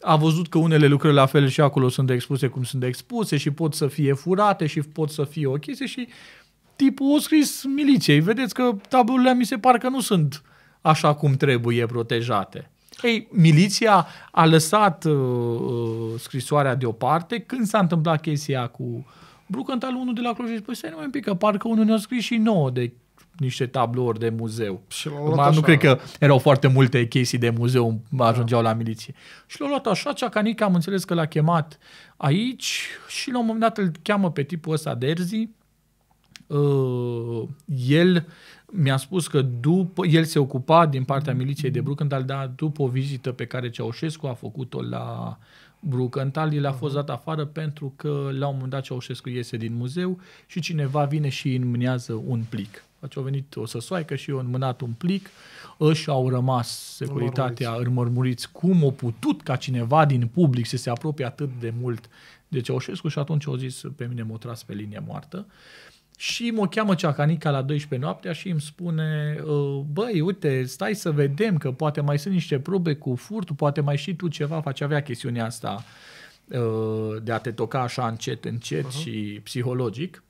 a văzut că unele lucruri la fel și acolo sunt expuse cum sunt expuse și pot să fie furate și pot să fie o chestie și tipul o scris miliției. Vedeți că tablurile mi se par că nu sunt așa cum trebuie protejate. Ei, miliția a lăsat uh, uh scrisoarea deoparte când s-a întâmplat chestia cu Brucantalul, unul de la Cluj, și păi spune, stai numai un pic, că parcă unul ne-a scris și nouă de niște tablouri de muzeu. Și l luat așa. Nu cred că erau foarte multe chestii de muzeu, ajungeau da. la miliție. Și l-au luat așa, Ceacanica am înțeles că l-a chemat aici și la un moment dat îl cheamă pe tipul ăsta de Erzi. Uh, el mi-a spus că după, el se ocupa din partea miliției de Brucantal, dar după o vizită pe care Ceaușescu a făcut-o la Brucantal, el a fost mhm. dat afară pentru că la un moment dat Ceaușescu iese din muzeu și cineva vine și îi înmânează un plic. Deci au venit o săsoaică și eu mânat un plic, își au rămas securitatea înmărmuriți. Cum o putut ca cineva din public să se apropie atât de mult de Ceaușescu și atunci au zis pe mine m-o tras pe linie moartă. Și mă cheamă Ceacanica la 12 noaptea și îmi spune, uh, băi, uite, stai să vedem că poate mai sunt niște probe cu furtul, poate mai și tu ceva, face avea chestiunea asta uh, de a te toca așa încet, încet uh-huh. și psihologic.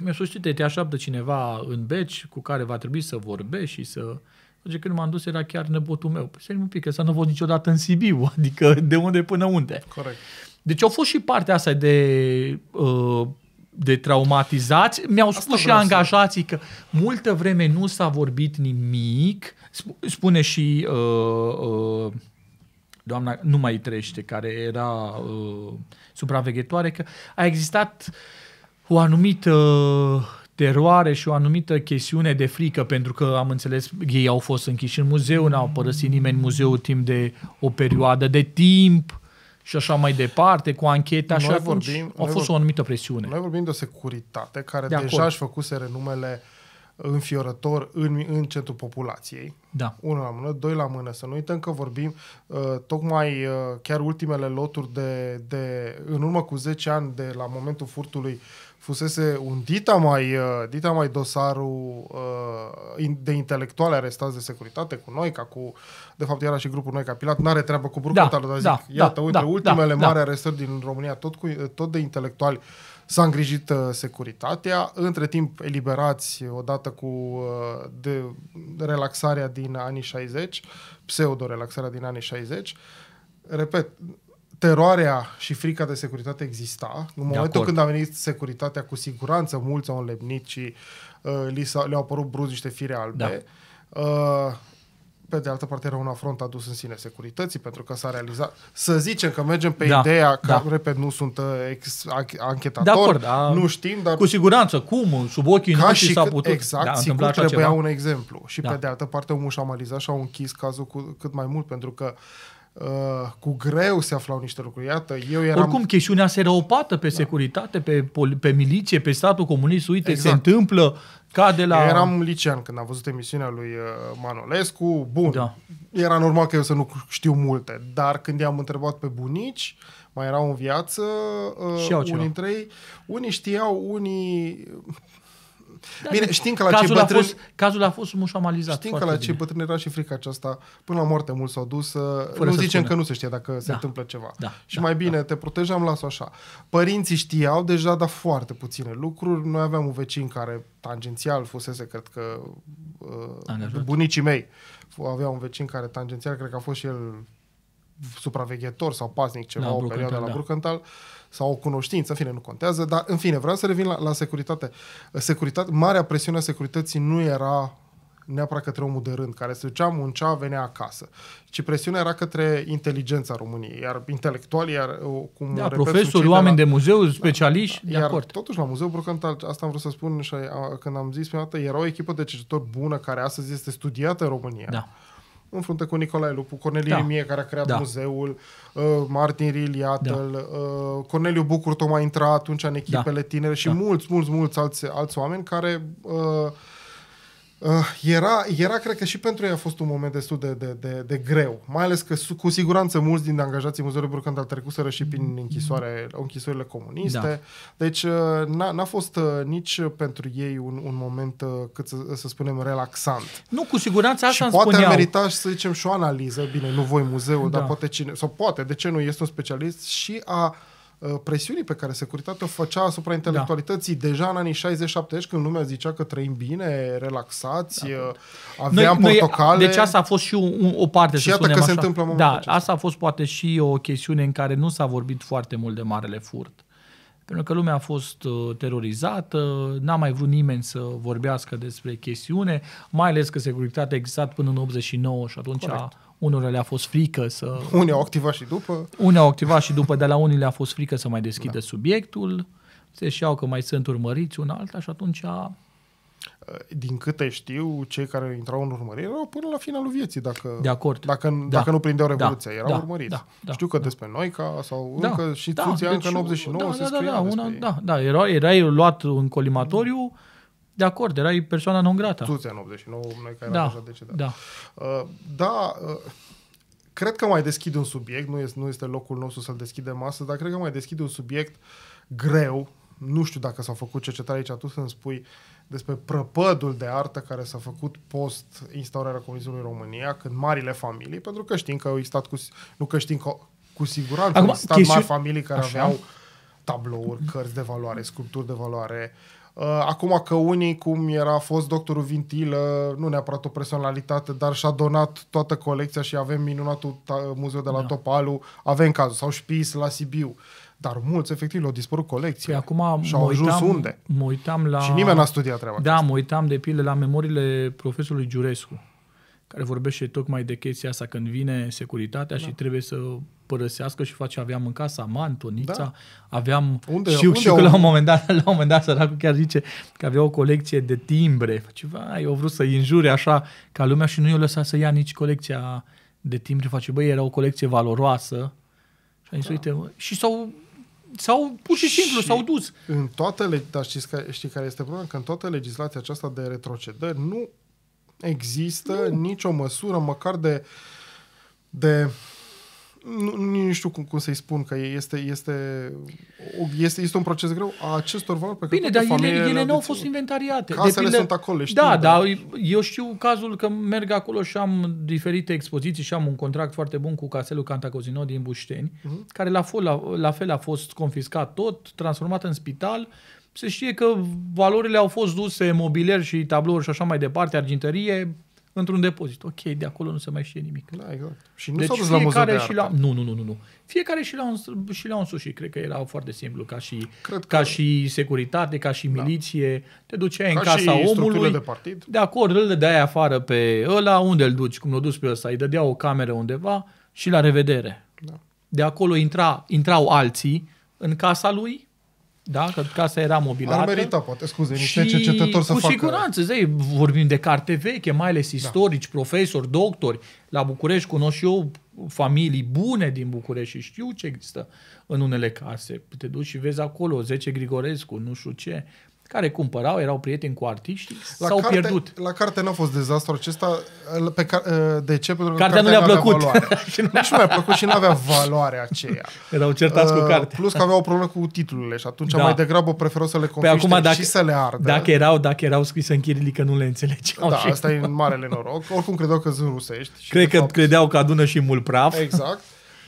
Mi-a spus, uite, te așteaptă cineva în beci cu care va trebui să vorbești și să... Deci când m-am dus era chiar nepotul meu. Păi stai un pic, să nu a niciodată în Sibiu, (laughs) adică de unde până unde. Corect. Deci au fost și partea asta de, uh, de traumatizați. Mi-au asta spus și angajații să... că multă vreme nu s-a vorbit nimic. Spune și uh, uh, doamna, nu mai trește, care era uh, supraveghetoare, că a existat uh, o anumită teroare și o anumită chestiune de frică, pentru că am înțeles, ei au fost închiși în muzeu, n-au părăsit nimeni muzeul timp de o perioadă de timp și așa mai departe, cu ancheta noi și atunci a fost o anumită presiune. Noi vorbim de o securitate care de deja își făcuse renumele înfiorător în, în centrul populației. Da. Unul la mână, doi la mână. Să nu uităm că vorbim uh, tocmai uh, chiar ultimele loturi de, de, în urmă cu 10 ani de la momentul furtului uh, fusese un dita mai, uh, dita mai dosarul uh, de intelectuale arestați de securitate cu noi, ca cu, de fapt era și grupul noi Pilat, n-are treabă cu Brucatalu, da, dar da, zic, da, iată, da, uite, da, ultimele da, mari da. arestări din România, tot, cu, tot de intelectuali, s-a îngrijit uh, securitatea, între timp eliberați odată cu de, relaxarea din anii 60, pseudo-relaxarea din anii 60, repet, teroarea și frica de securitate exista. În momentul Acord. când a venit securitatea, cu siguranță mulți au înlebnit și uh, li s-a, le-au apărut bruz niște fire albe. Da. Uh, pe de altă parte era un afront adus în sine securității pentru că s-a realizat. Să zicem că mergem pe da, ideea că, da. repet, nu sunt uh, ex, anchetatori, de acord, da, nu știm, dar... Cu siguranță, cum, sub ochii ca noștri s-a putut... Exact, da, sigur trebuia ceva. un exemplu. Și da. pe de altă parte omul și-a analizat și-a închis cazul cu cât mai mult pentru că uh, Uh, cu greu se aflau niște lucruri. Iată, eu eram... Oricum, chestiunea se răopată pe da. securitate, pe, pe miliție, pe statul comunist. Uite, exact. se întâmplă ca de la... Eu eram licean când am văzut emisiunea lui uh, Manolescu. Bun, da. era normal că eu să nu știu multe, dar când i-am întrebat pe bunici, mai erau în viață, uh, unii dintre ei, unii știau, unii da, Bine, știm că la cazul cei bătrâni... A fost, cazul a fost mușamalizat. Știm că la cei bătrâni era și frica aceasta. Până la moarte mulți s-au dus. Uh, Fără nu zicem spune. că nu se știe dacă da. se întâmplă ceva. Da, și da, mai bine, da. te protejam, las-o așa. Părinții știau deja, dar foarte puține lucruri. Noi aveam un vecin care tangențial fusese, cred că, uh, bunicii mei aveau un vecin care tangențial, cred că a fost și el supraveghetor sau paznic ceva, la o perioadă la da. Brucantal. Uh, sau o cunoștință, în fine, nu contează, dar în fine, vreau să revin la, la securitate. securitate. Marea presiune a securității nu era neapărat către omul de rând, care se ducea, muncea, venea acasă. Ci presiunea era către inteligența României, iar intelectuali, iar uh, cum da, repet, profesori, oameni de, la... de muzeu, specialiști, da, da. iar acord. totuși la Muzeul Brocantal, asta am vrut să spun și când am zis prima dată, era o echipă de cercetători bună care astăzi este studiată în România. Da în frunte cu Nicolae Lupu, Cornelie da. Mie, care a creat da. muzeul, uh, Martin Ril, iată da. uh, Corneliu Bucur tocmai intrat, atunci în da. echipele da. tinere și da. mulți, mulți, mulți alți, alți oameni care uh, Uh, era, era, cred că și pentru ei a fost un moment destul de, de, de, de greu, mai ales că cu siguranță mulți din angajații Muzeului au al trecuseră și prin închisoare, închisorile comuniste, da. deci uh, n-a, n-a fost uh, nici pentru ei un, un moment, cât să, să spunem, relaxant. Nu, cu siguranță așa și poate spuneau. merita, să zicem, și o analiză, bine, nu voi muzeul, da. dar poate cine, sau poate, de ce nu, este un specialist și a uh, Uh, presiunii pe care securitatea o făcea asupra da. intelectualității da. deja în anii 60-70, când lumea zicea că trăim bine, relaxați, da. Uh, aveam noi, portocale. deci asta a fost și o, o parte, și să iată spunem că așa. se întâmplă în Da, acesta. asta a fost poate și o chestiune în care nu s-a vorbit foarte mult de Marele Furt. Pentru că lumea a fost uh, terorizată, n-a mai vrut nimeni să vorbească despre chestiune, mai ales că securitatea a existat până în 89 și atunci Corect. a Unora le-a fost frică să... Unii au activat și după. Unii au activat și după, dar la unii le-a fost frică să mai deschidă da. subiectul, se știau că mai sunt urmăriți un alt, și atunci... A... Din câte știu, cei care intrau în urmărire erau până la finalul vieții, dacă, de acord. dacă, da. dacă nu prindeau da. Revoluția, da. erau da. urmăriți. Da. Da. Știu că da. despre ca sau da. încă și da. Tuția, deci, încă în 89 da, se da, da, da, una, da, da, era, erai luat în colimatoriu, da de acord, erai persoana non grata. Tu în 89, noi care da, am deja decedat. Da, uh, da uh, cred că mai deschid un subiect, nu este, nu este locul nostru să-l deschidem astăzi, dar cred că mai deschid un subiect greu, nu știu dacă s-au făcut cercetare aici, tu să-mi spui despre prăpădul de artă care s-a făcut post instaurarea comunismului în România, când marile familii, pentru că știm că au existat cu, nu că știm că cu siguranță au existat chestiuni... mari familii care așa. aveau tablouri, cărți de valoare, sculpturi de valoare, Uh, acum că unii, cum era fost doctorul Vintilă, nu neapărat o personalitate, dar și-a donat toată colecția și avem minunatul muzeu de la da. Topalu, avem cazul, sau Spis la Sibiu. Dar mulți, efectiv, le-au dispărut colecția. Păi acum și au ajuns uitam, unde? Mă uitam la... Și nimeni n-a studiat treaba Da, mă uitam, de pildă, la memoriile profesorului Giurescu care vorbește tocmai de chestia asta când vine securitatea da. și trebuie să părăsească și face, aveam în casa aman, tonița, da. aveam, unde, și unde și că la un moment dat, (laughs) la un moment dat săracul chiar zice că avea o colecție de timbre, ceva, eu vrut să-i înjure așa ca lumea și nu i-o lăsa să ia nici colecția de timbre, face, băi, era o colecție valoroasă și zis, da. uite, și s-au sau pur și simplu și s-au dus. În toată, dar știți, că, știi care este problema? Că în toată legislația aceasta de retrocedări nu există nu. nicio măsură, măcar de, de nu, nu știu cum, cum să-i spun, că este, este, este, este un proces greu a acestor valori pe Bine, care Bine, dar ele, ele nu au fost inventariate. Casele Depinde... sunt acolo, știu. Da, da, dar eu știu cazul că merg acolo și am diferite expoziții și am un contract foarte bun cu caselul Cantacozino din Bușteni, uh-huh. care la, fel, la, la fel a fost confiscat tot, transformat în spital, uh, se știe că valorile au fost duse, mobilier și tablouri și așa mai departe, argintărie, într-un depozit. Ok, de acolo nu se mai știe nimic. Da, exact. Și nu deci s-a dus la muzeu de și la... Nu, nu, nu, nu, nu. Fiecare și la, un, și la un sushi. Cred că era foarte simplu. Ca și, Cred ca și securitate, ca și da. miliție. Da. Te duceai ca în casa și omului. de partid. De acord, îl dai afară pe ăla. Unde îl duci? Cum l-a dus pe ăsta? Îi dădea o cameră undeva și la revedere. Da. De acolo intra, intrau alții în casa lui da? că casa era mobilată. Ar merita, poate, scuze, niște și cercetători să cu facă... siguranță, zi, vorbim de carte veche, mai ales da. istorici, da. profesori, doctori. La București cunosc și eu familii bune din București și știu ce există în unele case. Te duci și vezi acolo 10 Grigorescu, nu știu ce, care cumpărau, erau prieteni cu artiști, la s-au carte, pierdut. La carte n-a fost dezastru acesta, pe car- ă, de ce? Pentru că cartea, cartea (laughs) nu le-a plăcut. nu mi-a plăcut și nu avea valoare aceea. Erau certați uh, cu ă, cartea. Plus că aveau o problemă cu titlurile și atunci da. mai degrabă preferau să le păi confiște acum, dacă, și să le ardă. Dacă erau, dacă erau scrise în chirilică, nu le înțelegeau. Da, asta e marele noroc. Oricum credeau că sunt rusești. Cred că fapt... credeau că adună și mult praf. Exact.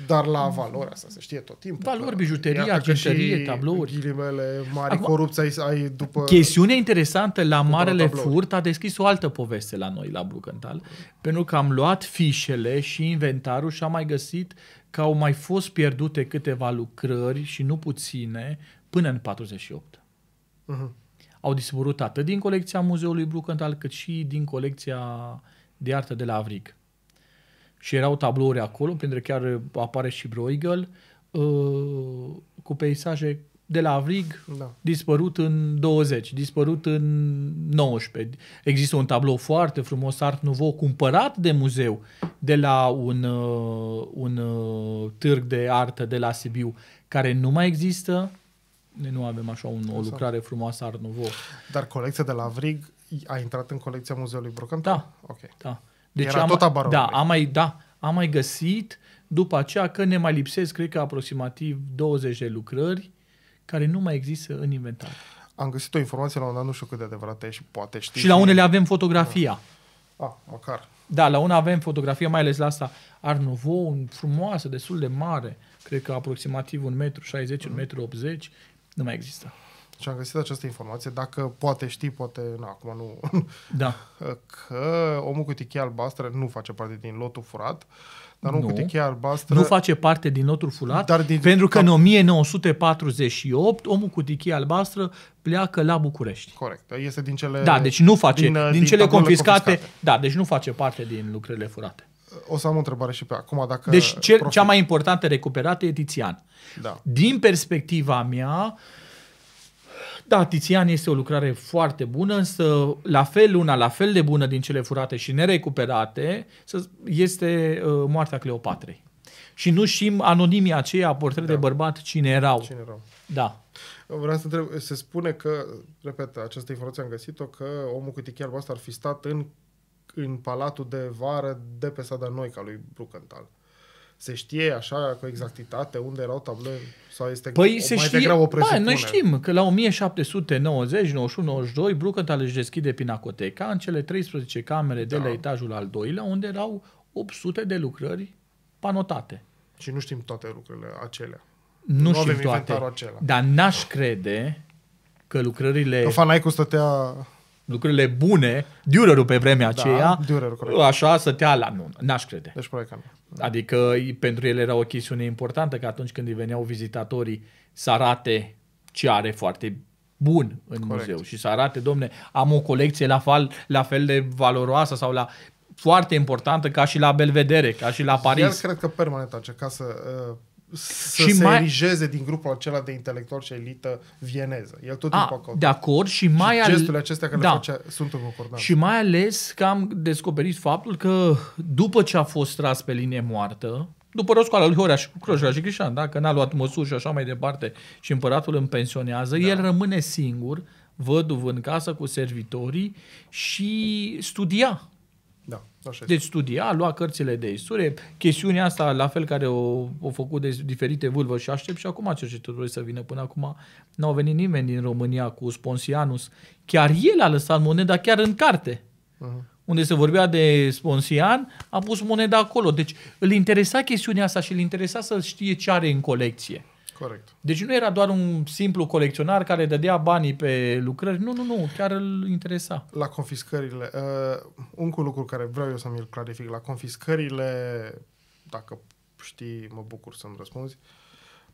Dar la valoarea asta se știe tot timpul. Valori, bijuterie, argenterie, tablouri. Ghilimele mari, Acum, corupți ai, ai după... Chestiunea interesantă la Marele tablouri. Furt a deschis o altă poveste la noi, la Brucantal. pentru că am luat fișele și inventarul și am mai găsit că au mai fost pierdute câteva lucrări și nu puține până în 48. Uh-huh. Au dispărut atât din colecția Muzeului Brucantal cât și din colecția de artă de la Avric și erau tablouri acolo, printre chiar apare și Bruegel, uh, cu peisaje de la Avrig, da. dispărut în 20, dispărut în 19. Există un tablou foarte frumos, Art Nouveau, cumpărat de muzeu de la un, uh, un uh, târg de artă de la Sibiu, care nu mai există. Noi nu avem așa un, o exact. lucrare frumoasă Art Nouveau. Dar colecția de la Avrig a intrat în colecția Muzeului Brocantan? Da. Okay. da. Deci Era am, tot abarul. Da, am mai, da, am mai găsit după aceea că ne mai lipsesc, cred că, aproximativ 20 de lucrări care nu mai există în inventar. Am găsit o informație la un nu știu cât de adevărată e și poate știi. Și la unele avem fotografia. Da. Ah, măcar. Da, la una avem fotografia mai ales la asta Art Nouveau, frumoasă, destul de mare, cred că aproximativ 1,60 m, 1,80 m, nu mai există și deci am găsit această informație, dacă poate ști poate, nu, acum nu, da. (laughs) că omul cu tichia albastră nu face parte din lotul furat, dar nu, nu cu tichia albastră... Nu face parte din lotul furat, dar din, pentru că ca... în 1948 da. omul cu tichia albastră pleacă la București. Corect, este din cele... Da, deci nu face, din, din, din cele confiscate, confiscate, da, deci nu face parte din lucrările furate. O să am o întrebare și pe acum dacă... Deci cel, cea mai importantă recuperată e Tizian. Da. Din perspectiva mea, uh, da, Tizian este o lucrare foarte bună, însă la fel una, la fel de bună din cele furate și nerecuperate este uh, moartea Cleopatrei. Și nu știm anonimia aceea, portret da. de bărbat, cine erau. Cine erau. Da. Vreau să întreb, se spune că, repet, această informație am găsit-o, că omul cu tichia albastră ar fi stat în, în palatul de vară de pe sada Noica lui Brucantal se știe așa cu exactitate unde erau tablele Sau este păi o, se mai știe, degrabă o presupune? Ba, noi știm că la 1790, 91, 92, Brucătal își deschide Pinacoteca în cele 13 camere de da. la etajul al doilea, unde erau 800 de lucrări panotate. Și nu știm toate lucrurile acelea. Nu, nu știm toate. Acela. Dar n-aș crede că lucrările... Că Fanaicul stătea lucrurile bune, Dürerul pe vremea da, aceea, Dürer, corect. așa, te la nu, n-aș crede. Deci, probabil că nu. Da. Adică pentru el era o chestiune importantă că atunci când îi veneau vizitatorii să arate ce are foarte bun în corect. muzeu și să arate, domne, am o colecție la fel, la fel de valoroasă sau la foarte importantă ca și la Belvedere, ca și la deci Paris. Iar cred că permanent acea casă uh, să și se mai... erigeze din grupul acela de intelectual și elită vieneză. El tot timpul ah, acolo. De acord și mai ales... Gesturile acestea care da. le face sunt în concordanță. Și mai ales că am descoperit faptul că după ce a fost tras pe linie moartă, după răscoala lui Horea și Crojura și Crișan, da? că n-a luat măsuri și așa mai departe și împăratul îl pensionează, da. el rămâne singur, văduv în casă cu servitorii și studia Așa deci studia, lua cărțile de istorie, chestiunea asta, la fel care o, o făcut de diferite vulvă și aștept și acum cercetătorii să vină. Până acum n-au venit nimeni din România cu Sponsianus. Chiar el a lăsat moneda chiar în carte. Uh-huh unde se vorbea de Sponsian, a pus moneda acolo. Deci îl interesa chestiunea asta și îl interesa să știe ce are în colecție. Corect. Deci nu era doar un simplu colecționar care dădea banii pe lucrări. Nu, nu, nu. Chiar îl interesa. La confiscările... Uh, un lucru care vreau eu să mi-l clarific. La confiscările, dacă știi, mă bucur să-mi răspunzi,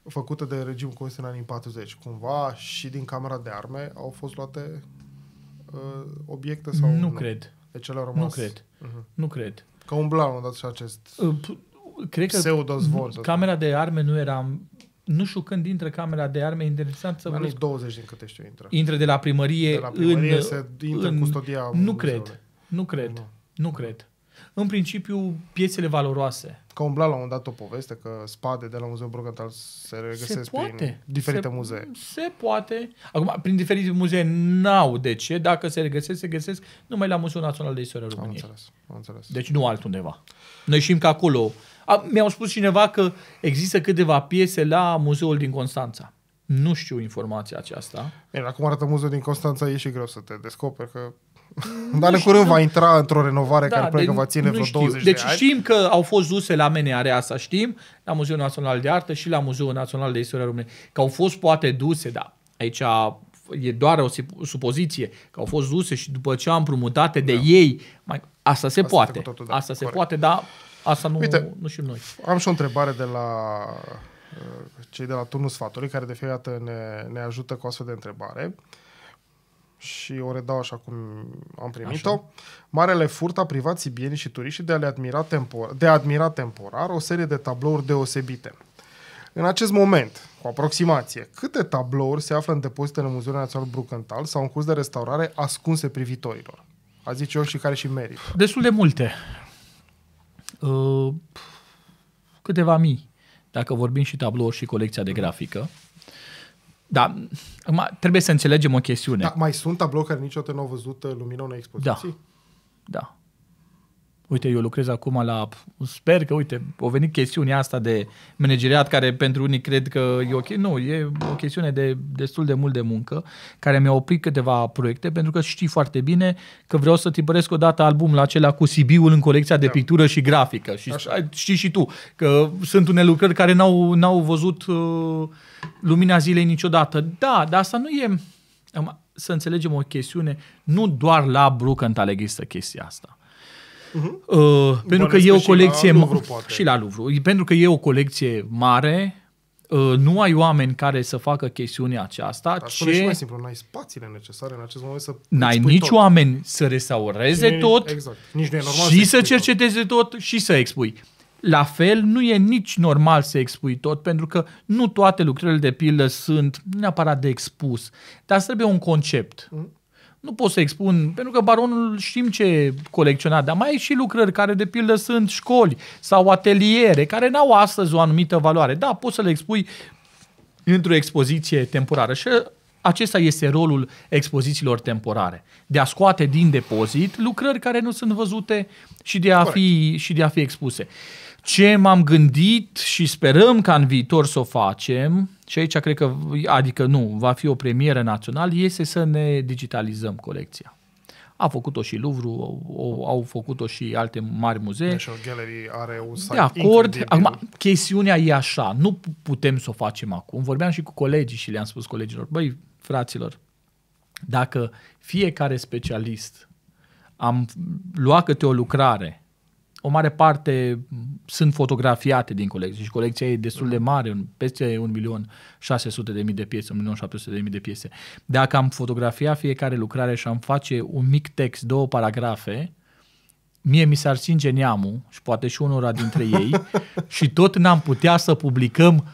făcute de regim comunist în anii 40, cumva și din Camera de Arme au fost luate uh, obiecte sau... Nu, nu cred. Deci ele au rămas... Nu cred. Uh-huh. Nu cred. Că umbla la un dat și acest... Uh, p- cred că camera de arme nu era nu știu când intră Camera de Arme, e interesant să văd. 20 din câte știu intră. Intră de la primărie, de la primărie în, se intră în, custodia Nu muzeului. cred, nu cred, nu. nu cred. În principiu, piețele valoroase. Că umbla la un dat o poveste că spade de la Muzeul Brugătal se regăsesc se poate. prin diferite se, muzee. Se poate. Acum, prin diferite muzee n-au de ce. Dacă se regăsesc, se găsesc numai la Muzeul Național de Istoria României. Am înțeles, am înțeles. Deci nu altundeva. Noi știm că acolo a, mi-au spus cineva că există câteva piese la muzeul din Constanța. Nu știu informația aceasta. Bine, acum arată muzeul din Constanța, e și greu să te descoperi că dar în curând va intra într-o renovare da, care probabil că va ține vreo 20 deci de ani. Deci știm că au fost duse la Menearea asta, știm, la Muzeul Național de Artă și la Muzeul Național de Istoria României. Că au fost poate duse, da, aici e doar o supoziție, că au fost duse și după ce am împrumutate da. de ei, mai, asta se asta poate. Totul, da, asta corect. se poate, dar Asta nu, Uite, nu știm noi. Am și o întrebare de la uh, cei de la Turnul Sfatului, care de fiecare dată ne, ne ajută cu astfel de întrebare și o redau așa cum am primit-o. Marele furt a privat sibienii și turiștii de a, le admira tempor- de a admira temporar o serie de tablouri deosebite. În acest moment, cu aproximație, câte tablouri se află în depozitele Muzeului Național Brucantal sau în curs de restaurare ascunse privitorilor? A zice eu și care și merită. Destul de multe. Uh, câteva mii, dacă vorbim și tablouri și colecția de grafică. Da, trebuie să înțelegem o chestiune. Da, mai sunt tablouri care niciodată nu au văzut uh, lumina unei expoziții? Da, da uite, eu lucrez acum la, sper că, uite, o venit chestiunea asta de manageriat, care pentru unii cred că e ok. Nu, e o chestiune de destul de mult de muncă, care mi-a oprit câteva proiecte, pentru că știi foarte bine că vreau să tipăresc album albumul acela cu Sibiul în colecția de da. pictură și grafică. Și Așa. știi și tu că sunt unele lucrări care n-au, n-au văzut uh, lumina zilei niciodată. Da, dar asta nu e... Să înțelegem o chestiune, nu doar la Brucant aleg chestia asta Uh-huh. Uh, pentru că e o colecție și la, Louvre, poate. și la Louvre. Pentru că e o colecție mare, Uh, nu ai oameni care să facă chestiunea aceasta. Dar ce... și mai simplu, nu ai spațiile necesare în acest moment să N-ai nici tot. oameni să restaureze nici, tot exact. nici nu e normal și să, să cerceteze tot. tot și să expui. La fel, nu e nici normal să expui tot, pentru că nu toate lucrările de pildă sunt neapărat de expus, dar trebuie un concept. Uh-huh nu pot să expun, pentru că baronul știm ce colecționa, dar mai e și lucrări care, de pildă, sunt școli sau ateliere, care n-au astăzi o anumită valoare. Da, poți să le expui într-o expoziție temporară și acesta este rolul expozițiilor temporare. De a scoate din depozit lucrări care nu sunt văzute și de a, fi, și de a fi expuse. Uh, ce m-am gândit și sperăm ca în viitor să o facem, și aici cred că, adică nu, va fi o premieră națională, este să ne digitalizăm colecția. A făcut-o și Louvre, au, au făcut-o și alte mari muzee. National Gallery are un site De acord. Incredibil. Acum, chestiunea e așa, nu putem să o facem acum. Vorbeam și cu colegii și le-am spus colegilor, băi, fraților, dacă fiecare specialist am luat câte o lucrare o mare parte sunt fotografiate din colecție și colecția e destul de mare, peste 1.600.000 de piese, 1.700.000 de piese. Dacă am fotografia fiecare lucrare și am face un mic text, două paragrafe, mie mi s-ar singe neamul și poate și unora dintre ei (laughs) și tot n-am putea să publicăm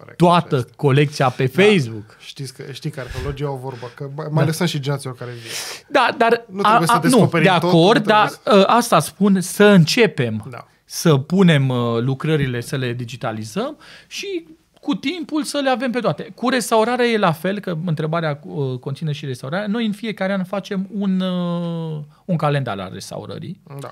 Corect, toată așa colecția pe da. Facebook. Știți că, știi că arheologii au vorbă, că mai da. lăsăm și geaților care vin. Da, dar nu a, a, nu, de acord, tot, dar să... Ă, asta spun să începem. Da. Să punem ă, lucrările, să le digitalizăm și cu timpul să le avem pe toate. Cu restaurarea e la fel, că întrebarea uh, conține și restaurarea. Noi în fiecare an facem un, uh, un calendar al restaurării. Da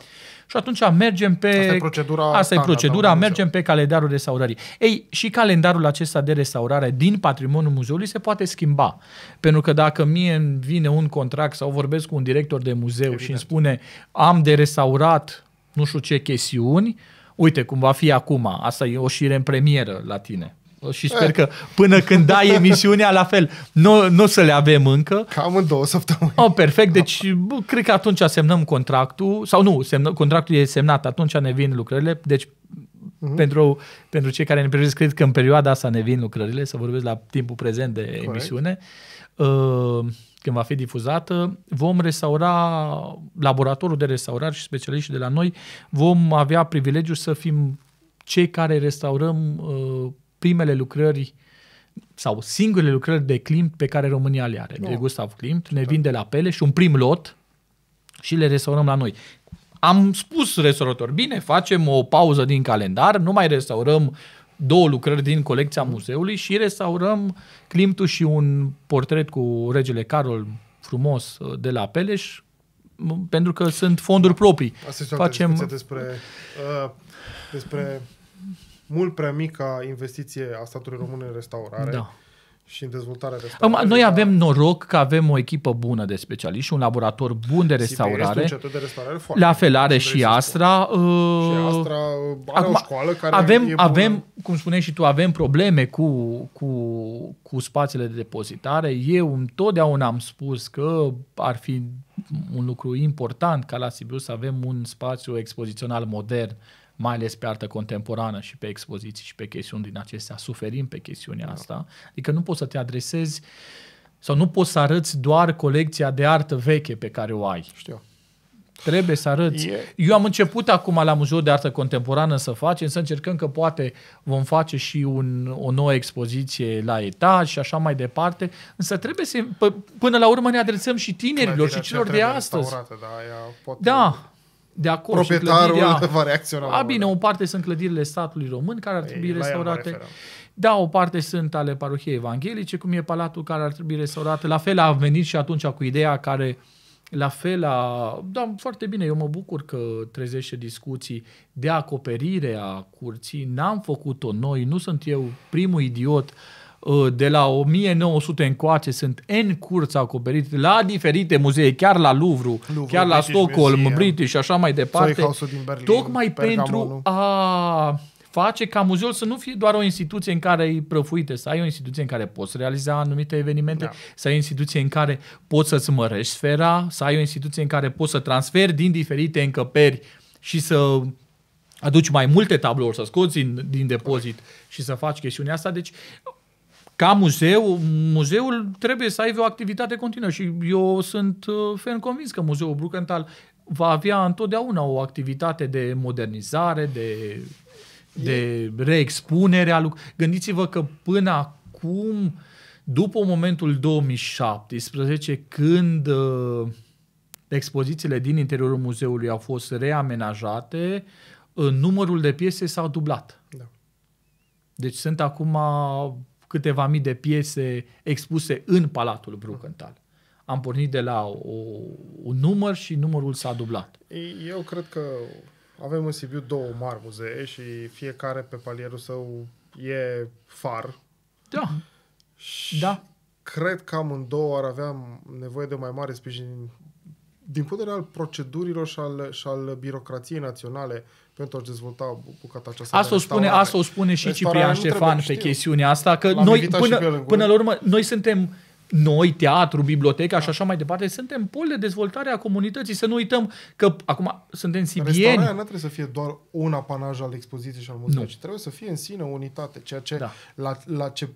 și atunci mergem pe... Asta e procedura. Asta e procedura, mergem pe calendarul restaurării. Ei, și calendarul acesta de restaurare din patrimoniul muzeului se poate schimba. Pentru că dacă mie vine un contract sau vorbesc cu un director de muzeu Evident. și îmi spune am de restaurat nu știu ce chestiuni, uite cum va fi acum, asta e o șire în premieră la tine și sper că până (laughs) când dai emisiunea, la fel, nu, nu o să le avem încă. Cam în două săptămâni. Oh, perfect, deci bă, cred că atunci semnăm contractul, sau nu, semnă, contractul e semnat, atunci ne vin lucrările, deci uh pentru, pentru cei care ne privesc, cred că în perioada asta ne vin lucrările, să vorbesc la timpul prezent de Correct. emisiune. Uh, când va fi difuzată, vom restaura laboratorul de restaurare și specialiștii de la noi, vom avea privilegiul să fim cei care restaurăm uh, primele lucrări sau singurele lucrări de Klimt pe care România le are, no. Da. de Gustav Klimt, ne da. de la pele și un prim lot și le restaurăm la noi. Am spus restaurator, bine, facem o pauză din calendar, nu mai restaurăm două lucrări din colecția muzeului și restaurăm Klimtul și un portret cu regele Carol frumos uh, de la Peleș, pentru că sunt fonduri da. proprii. Asta este Facem... despre, uh, despre mult prea mică investiție a statului român în restaurare. Da și în dezvoltarea restaurării. Noi avem noroc că avem o echipă bună de specialiști, un laborator bun de restaurare. de restaurare foarte La fel are uh, și Astra. Uh... Și Astra are Acum, o școală care avem, avem, cum spuneai și tu, avem probleme cu, cu, cu spațiile de depozitare. Eu întotdeauna am spus că ar fi un lucru important ca la Sibiu să avem un spațiu expozițional modern mai ales pe artă contemporană și pe expoziții și pe chestiuni din acestea, suferim pe chestiunea da. asta. Adică nu poți să te adresezi sau nu poți să arăți doar colecția de artă veche pe care o ai. Știu. Trebuie să arăți. E... Eu am început acum la Muzeul de Artă Contemporană să facem, să încercăm că poate vom face și un, o nouă expoziție la etaj și așa mai departe, însă trebuie să, p- până la urmă ne adresăm și tinerilor și celor de astăzi. Da, da de acord Proprietarul și clădirea... va reacționa. A, bine, o parte sunt clădirile statului român care ar trebui Ei, restaurate. Da, o parte sunt ale parohiei evanghelice, cum e palatul care ar trebui restaurat. La fel a venit și atunci cu ideea care la fel a... Da, foarte bine, eu mă bucur că trezește discuții de acoperire a curții. N-am făcut-o noi, nu sunt eu primul idiot Uh, de la 1900 încoace sunt în curți acoperite la diferite muzee, chiar la Louvre, Louvre chiar la Stockholm, Museum, British și așa mai departe, Berlin, tocmai Pergamonu. pentru a face ca muzeul să nu fie doar o instituție în care îi prăfuite, să ai o instituție în care poți realiza anumite evenimente, da. să ai o instituție în care poți să-ți mărești sfera, să ai o instituție în care poți să transferi din diferite încăperi și să aduci mai multe tablouri, să scoți din, din depozit și să faci chestiunea asta. Deci ca muzeu, muzeul trebuie să aibă o activitate continuă și eu sunt uh, ferm convins că Muzeul Brucantal va avea întotdeauna o activitate de modernizare, de, de reexpunere a lucrurilor. Gândiți-vă că până acum, după momentul 2017, când uh, expozițiile din interiorul muzeului au fost reamenajate, uh, numărul de piese s-a dublat. Da. Deci sunt acum câteva mii de piese expuse în Palatul Bruckenthal. Am pornit de la o, un număr și numărul s-a dublat. Eu cred că avem în Sibiu două mari muzee și fiecare pe palierul său e far. Da. Și da. Cred că amândouă ar avea nevoie de mai mare sprijin din punct de vedere al procedurilor și al, și al birocrației naționale pentru a dezvolta bucata aceasta. Asta o spune, asta o spune și Ciprian Ștefan pe chestiunea asta, că noi, până, până la urmă, noi suntem noi, teatru, biblioteca și da. așa mai departe, suntem pol de dezvoltare a comunității. Să nu uităm că acum suntem sibieni. Restaurarea nu trebuie să fie doar un apanaj al expoziției și al muzeului, ci trebuie să fie în sine o unitate, ceea ce da. la, la ce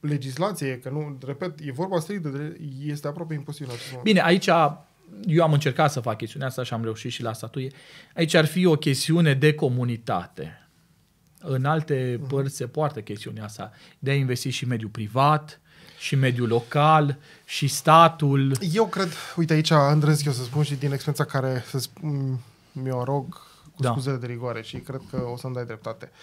legislație, că nu, repet, e vorba strict de, este aproape imposibil. Bine, aici eu am încercat să fac chestiunea asta și am reușit și la statuie. Aici ar fi o chestiune de comunitate. În alte mhm. părți se poartă chestiunea asta de a investi și mediul privat, și mediul local, și statul. Eu cred, uite aici îndrăznesc eu să spun și din experiența care să mi-o rog cu da. scuzele de rigoare și cred că o să-mi dai dreptate. Uh,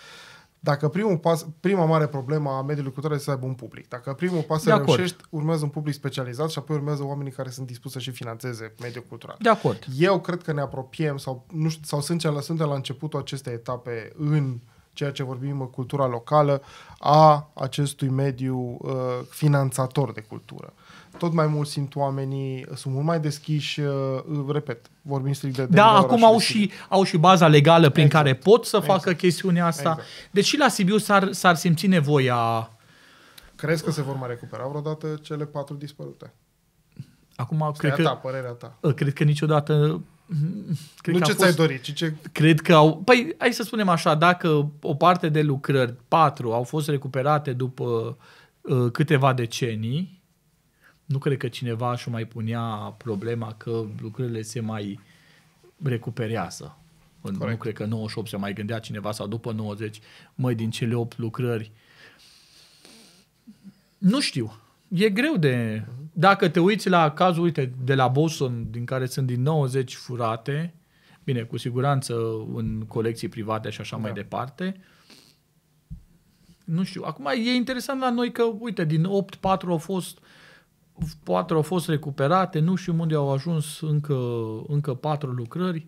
dacă primul pas, prima mare problemă a mediului cultural este să aibă un public. Dacă primul pas să reușești, urmează un public specializat și apoi urmează oamenii care sunt dispuși să și financeze mediul cultural. De acord. Eu cred că ne apropiem sau, nu știu, sau suntem, la, suntem la începutul acestei etape în ceea ce vorbim cultura locală a acestui mediu uh, finanțator de cultură. Uh, tot mai mult simt oamenii, uh, sunt mult mai deschiși, uh, repet, vorbim strict de... Da, acum au și, au și baza legală prin exact. care pot să exact. facă chestiunea asta. Exact. Deci și la Sibiu s-ar, s-ar simți nevoia... Crezi că se vor mai recupera vreodată cele patru dispărute? Acum, Stai cred ta, că, părerea ta. Ă, cred că niciodată Cred nu că ce fost, ți-ai dorit, ci ce... Cred că au... Păi, hai să spunem așa, dacă o parte de lucrări, patru, au fost recuperate după uh, câteva decenii, nu cred că cineva și mai punea problema că lucrurile se mai recuperează. Corect. Nu cred că 98 se mai gândea cineva sau după 90, mai din cele 8 lucrări. Nu știu. E greu de... Dacă te uiți la cazul, uite, de la Boston, din care sunt din 90 furate, bine, cu siguranță în colecții private și așa da. mai departe, nu știu. Acum e interesant la noi că, uite, din 8, 4 au fost Patru au fost recuperate, nu știu unde au ajuns încă, încă patru lucrări.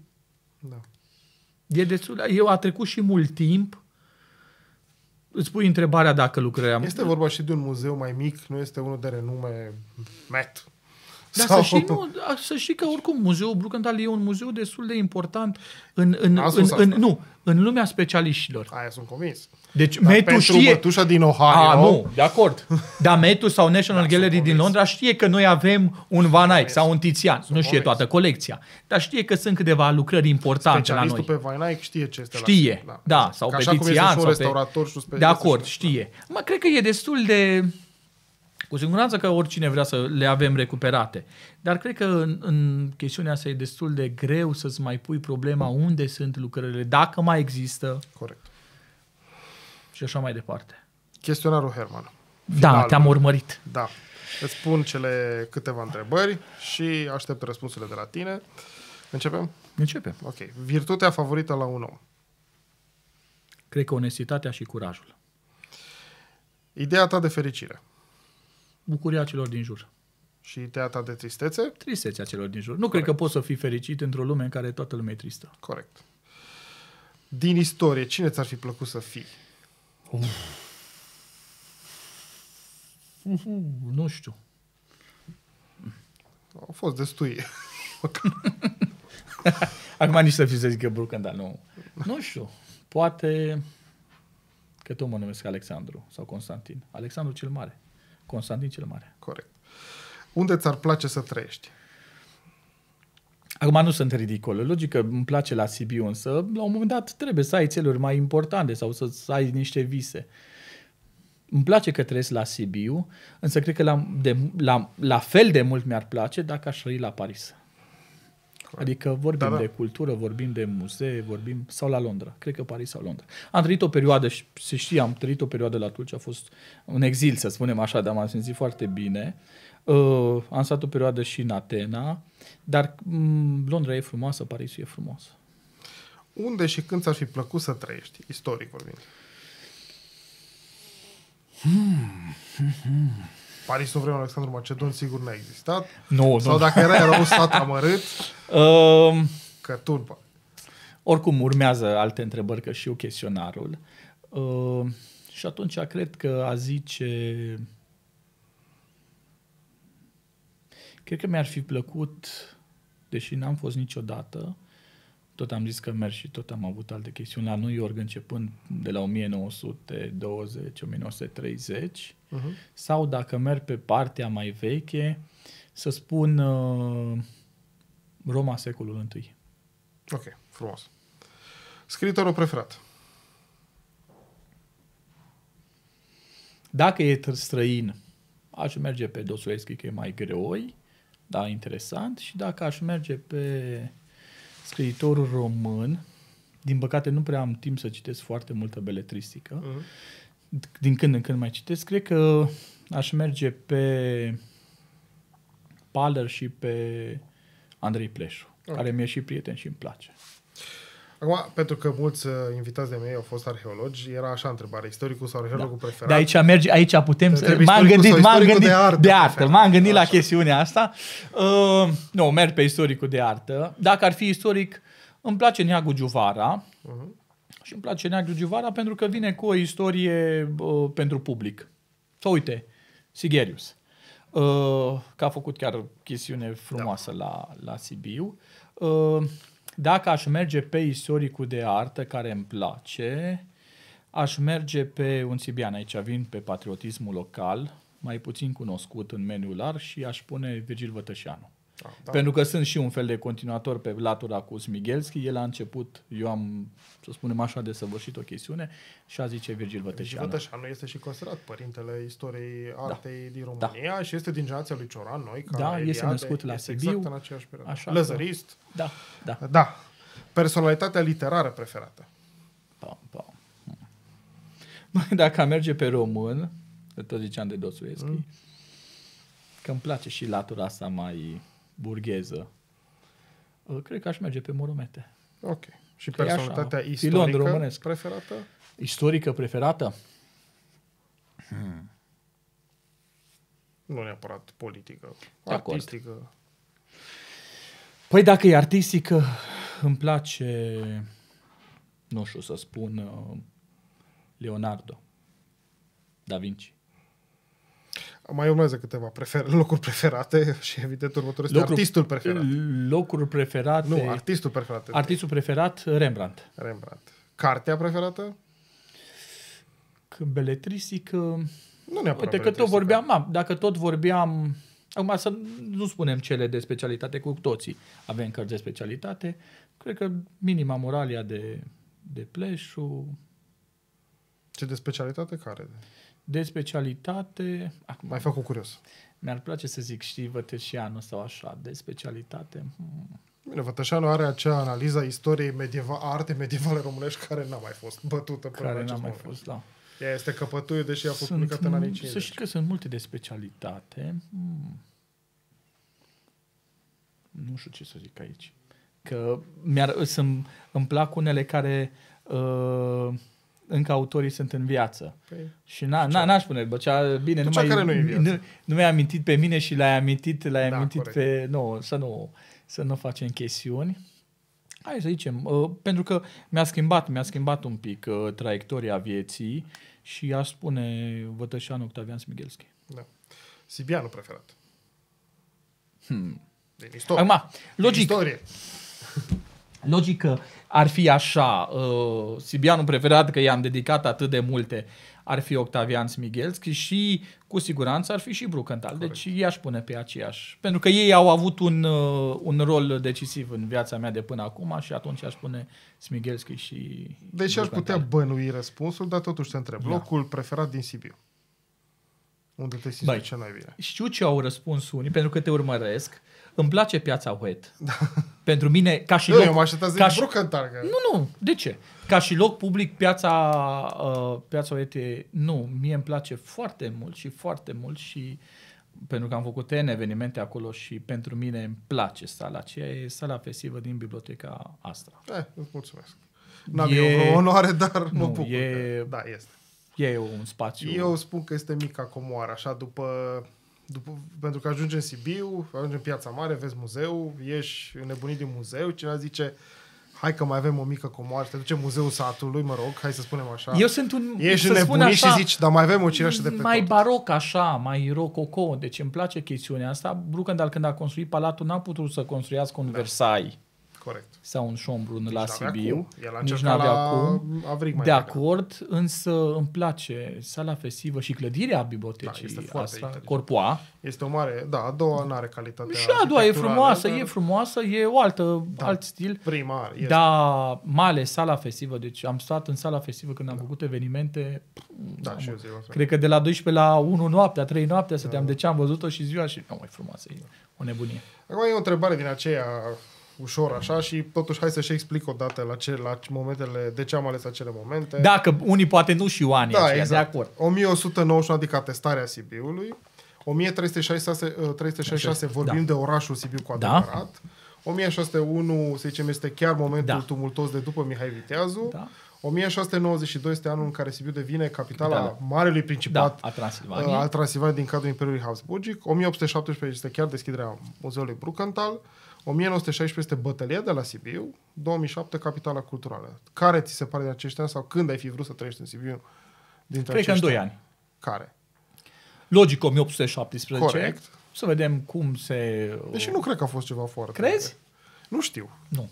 Da. E destul, eu a trecut și mult timp. Îți pui întrebarea dacă lucrarea. Este vorba și de un muzeu mai mic, nu este unul de renume MET, dar Sau... să, știi, nu, să știi că oricum muzeul Brucantal e un muzeu destul de important în, în, în, în, nu, în lumea specialiștilor. Aia sunt convins. Deci Dar Metu pentru știe... mătușa din Ohio... A, nu, de acord. (laughs) Dar Metu sau National da, Gallery din Londra știe că noi avem un Van Eyck sau un Tizian. Sunt nu știe convins. toată colecția. Dar știe că sunt câteva lucrări importante la noi. pe Van Eyck știe ce este Știe, la da. da. Sau pe Tizian. Așa cum este și un restaurator pe... și un De acord, știe. Da. Mă, cred că e destul de cu siguranță că oricine vrea să le avem recuperate. Dar cred că în, în chestiunea asta e destul de greu să-ți mai pui problema unde sunt lucrările, dacă mai există. Corect. Și așa mai departe. Chestionarul Herman. Da, Final. Da, te-am urmărit. Da. Îți spun cele câteva întrebări și aștept răspunsurile de la tine. Începem? Începem. Ok. Virtutea favorită la un om? Cred că onestitatea și curajul. Ideea ta de fericire? bucuria celor din jur. Și ideea ta de tristețe? Tristețea celor din jur. Nu Corect. cred că poți să fii fericit într-o lume în care toată lumea e tristă. Corect. Din istorie, cine ți-ar fi plăcut să fii? Uf. Uf, nu știu. Au fost destui. (laughs) Acum nici să fiu să zic eu Brucan, dar nu. Nu știu. Poate că tot mă numesc Alexandru sau Constantin. Alexandru cel Mare. Constantin cel Mare. Corect. Unde ți-ar place să trăiești? Acum nu sunt ridicol. Logic că îmi place la Sibiu, însă la un moment dat trebuie să ai țeluri mai importante sau să ai niște vise. Îmi place că trăiesc la Sibiu, însă cred că la, de, la, la fel de mult mi-ar place dacă aș trăi la Paris. Adică vorbim da, da. de cultură, vorbim de muzee, vorbim sau la Londra. Cred că Paris sau Londra. Am trăit o perioadă, și se știe, am trăit o perioadă la Tulce, a fost un exil, să spunem așa, dar m-am simțit foarte bine. Uh, am stat o perioadă și în Atena, dar um, Londra e frumoasă, Parisul e frumos. Unde și când ți-ar fi plăcut să trăiești, istoric vorbind? Hmm. hmm, hmm. Parisul vremea Alexandru Macedon sigur n-a existat. Nu, Sau nu. dacă era, era un stat amărât, um, că turbă. Oricum, urmează alte întrebări, că și eu chestionarul. Uh, și atunci cred că a zice... Cred că mi-ar fi plăcut, deși n-am fost niciodată, tot am zis că merg și tot am avut alte chestiuni la New York începând de la 1920-1930 uh-huh. Mhm. sau dacă merg pe partea mai veche, să spun uh, Roma secolul I. Ok, frumos. Scriitorul preferat? Dacă e străin, aș merge pe Dostoevski, că e mai greoi, dar interesant, și dacă aș merge pe scriitorul român. Din păcate nu prea am timp să citesc foarte multă beletristică. Uh-huh. Din când în când mai citesc. Cred că aș merge pe Paler și pe Andrei Pleșu, okay. care mi-e și prieten și îmi place. Acum, pentru că mulți uh, invitați de mei au fost arheologi, era așa întrebare, istoricul sau arheologul da. preferat? De aici merge, aici putem să... M-am gândit, m-am gândit de artă, de artă m-am gândit la chestiunea asta. Uh, nu, merg pe istoricul de artă. Dacă ar fi istoric, îmi place Neagu Giuvara uh-huh. și îmi place Neagu Giuvara pentru că vine cu o istorie uh, pentru public. Sau uite, Sigerius, uh, că a făcut chiar chestiune frumoasă da. la, la Sibiu. Uh, dacă aș merge pe istoricul de artă care îmi place, aș merge pe un Sibian. Aici vin pe patriotismul local, mai puțin cunoscut în meniul larg și aș pune Virgil Vătășanu. Ah, da, Pentru că sunt și un fel de continuator pe latura cu Smigelski. El a început, eu am, să spunem așa, de săvârșit o chestiune și a zice Virgil Vătășanu. Virgil Vătășanu este și considerat părintele istoriei da. artei da. din România da. și este din generația lui Cioran, noi, Da, este născut la este Sibiu. Exact în aceeași perioadă. Așa Lăzărist. Da, da. Da. Personalitatea literară preferată. Pam, pam. Băi, dacă merge pe român, tot ziceam de Dostoevski, mm. că îmi place și latura asta mai burgheză, uh, cred că aș merge pe Moromete. Ok. Și că personalitatea așa, istorică românesc. preferată? Istorică preferată? Hmm. Nu neapărat politică, De artistică. Acord. Păi dacă e artistică, uh, îmi place, nu știu să spun, uh, Leonardo da Vinci mai urmează câteva prefer- (laughs) locuri preferate și evident următorul este Locru, artistul preferat. Locuri preferate. Nu, artistul preferat. Artistul preferat, Rembrandt. Rembrandt. Cartea preferată? Că beletristică... Nu neapărat Uite că tot vorbeam, mam, dacă tot vorbeam... Acum să nu spunem cele de specialitate, cu toții avem cărți de specialitate. Cred că minima moralia de, de pleșu... Ce de specialitate care? de specialitate... Acum, Mai fac o curios. Mi-ar place să zic, știi, Vătășeanu sau așa, de specialitate... Hmm. Bine, Vătășanu are acea analiza istoriei medieva, arte medievale românești care n-a mai fost bătută Care n-a mai moment. fost, da. Ea este căpătuie, deși a fost publicată în anii 50. Să știi că sunt multe de specialitate. Hmm. Nu știu ce să zic aici. Că mi-ar, îmi plac unele care uh, încă autorii sunt în viață. Păi, și na, na, n-aș spune, bă, cea, bine, nu, mai, care nu, nu, nu mi-ai amintit pe mine și l-ai amintit, l-ai da, amintit corect. pe... Nu, să nu, să nu facem chestiuni. Hai să zicem, uh, pentru că mi-a schimbat, mi-a schimbat un pic uh, traiectoria vieții și aș spune Vătășan Octavian Smigelski. Da. Sibianu preferat. Hmm. Din istorie. Acum, logic. Din istorie logică ar fi așa, uh, Sibianu Preferat, că i-am dedicat atât de multe, ar fi Octavian Smigelski și cu siguranță ar fi și Brucantal. Deci i-aș pune pe aceeași. Pentru că ei au avut un, uh, un rol decisiv în viața mea de până acum și atunci aș pune Smigelski și Deci aș putea bănui răspunsul, dar totuși te întreb. Da. Locul preferat din Sibiu. Unde te simți Băi, cel mai bine? Știu ce au răspuns unii, pentru că te urmăresc. Îmi place piața Huet. Da. (laughs) Pentru mine, ca și nu, loc... Eu mă așteptam ca și... Nu, nu, de ce? Ca și loc public, piața, uh, piața Oete, nu, mie îmi place foarte mult și foarte mult și pentru că am făcut N evenimente acolo și pentru mine îmi place sala aceea, e sala festivă din biblioteca Astra. Eh, îți mulțumesc. N-am e... eu vreo onoare, dar nu, mă bucur. E... Da, este. E un spațiu. Eu spun că este mica comoară, așa, după după, pentru că ajungi în Sibiu, ajungi în Piața Mare, vezi muzeu, ieși nebunit din muzeu, cineva zice hai că mai avem o mică comoară, te duce muzeul satului, mă rog, hai să spunem așa. Eu sunt un... Ești să spun așa, și zici, dar mai avem o cireașă de pe Mai tot. baroc așa, mai rococo, deci îmi place chestiunea asta. Brucândal când a construit palatul n-a putut să construiască un da. Versailles Corect. Sau un șombrun la Sibiu. Nici nu avea la... cum. mai de acord, mai însă îmi place sala festivă și clădirea bibliotecii da, este asta, Corpoa. Este o mare, da, a doua nu are calitatea Și a doua e frumoasă, dar... e frumoasă, e o altă, da, alt stil. Primar. Da, mai ales sala festivă, deci am stat în sala festivă când am da. făcut evenimente. Da, am, și eu ziua Cred că de la 12 la 1 noaptea, 3 noaptea, stăteam, da. de deci am văzut-o și ziua și nu, mai frumoasă, e o nebunie. Acum e o întrebare din aceea ușor așa și totuși hai să-și explic o dată la, ce, la momentele, de ce am ales acele momente. Dacă unii poate nu și Ioan da, exact. de acord. 1191, adică atestarea Sibiului, 1366, 366 uh, vorbim da. de orașul Sibiu cu da. adevărat, da. 1601, să zicem, este chiar momentul da. tumultos de după Mihai Viteazu, da. 1692 este anul în care Sibiu devine capitala da, da. Marelui Principat da, al uh, Transilvaniei din cadrul Imperiului Habsburgic. 1817 este chiar deschiderea Muzeului Brucantal. 1916 este bătălia de la Sibiu, 2007 capitala culturală. Care ți se pare de aceștia sau când ai fi vrut să trăiești în Sibiu? Dintre Cred că în 2 ani. Care? Logic 1817. Corect. Să vedem cum se... Deși nu cred că a fost ceva foarte... Crezi? Nu știu. Nu.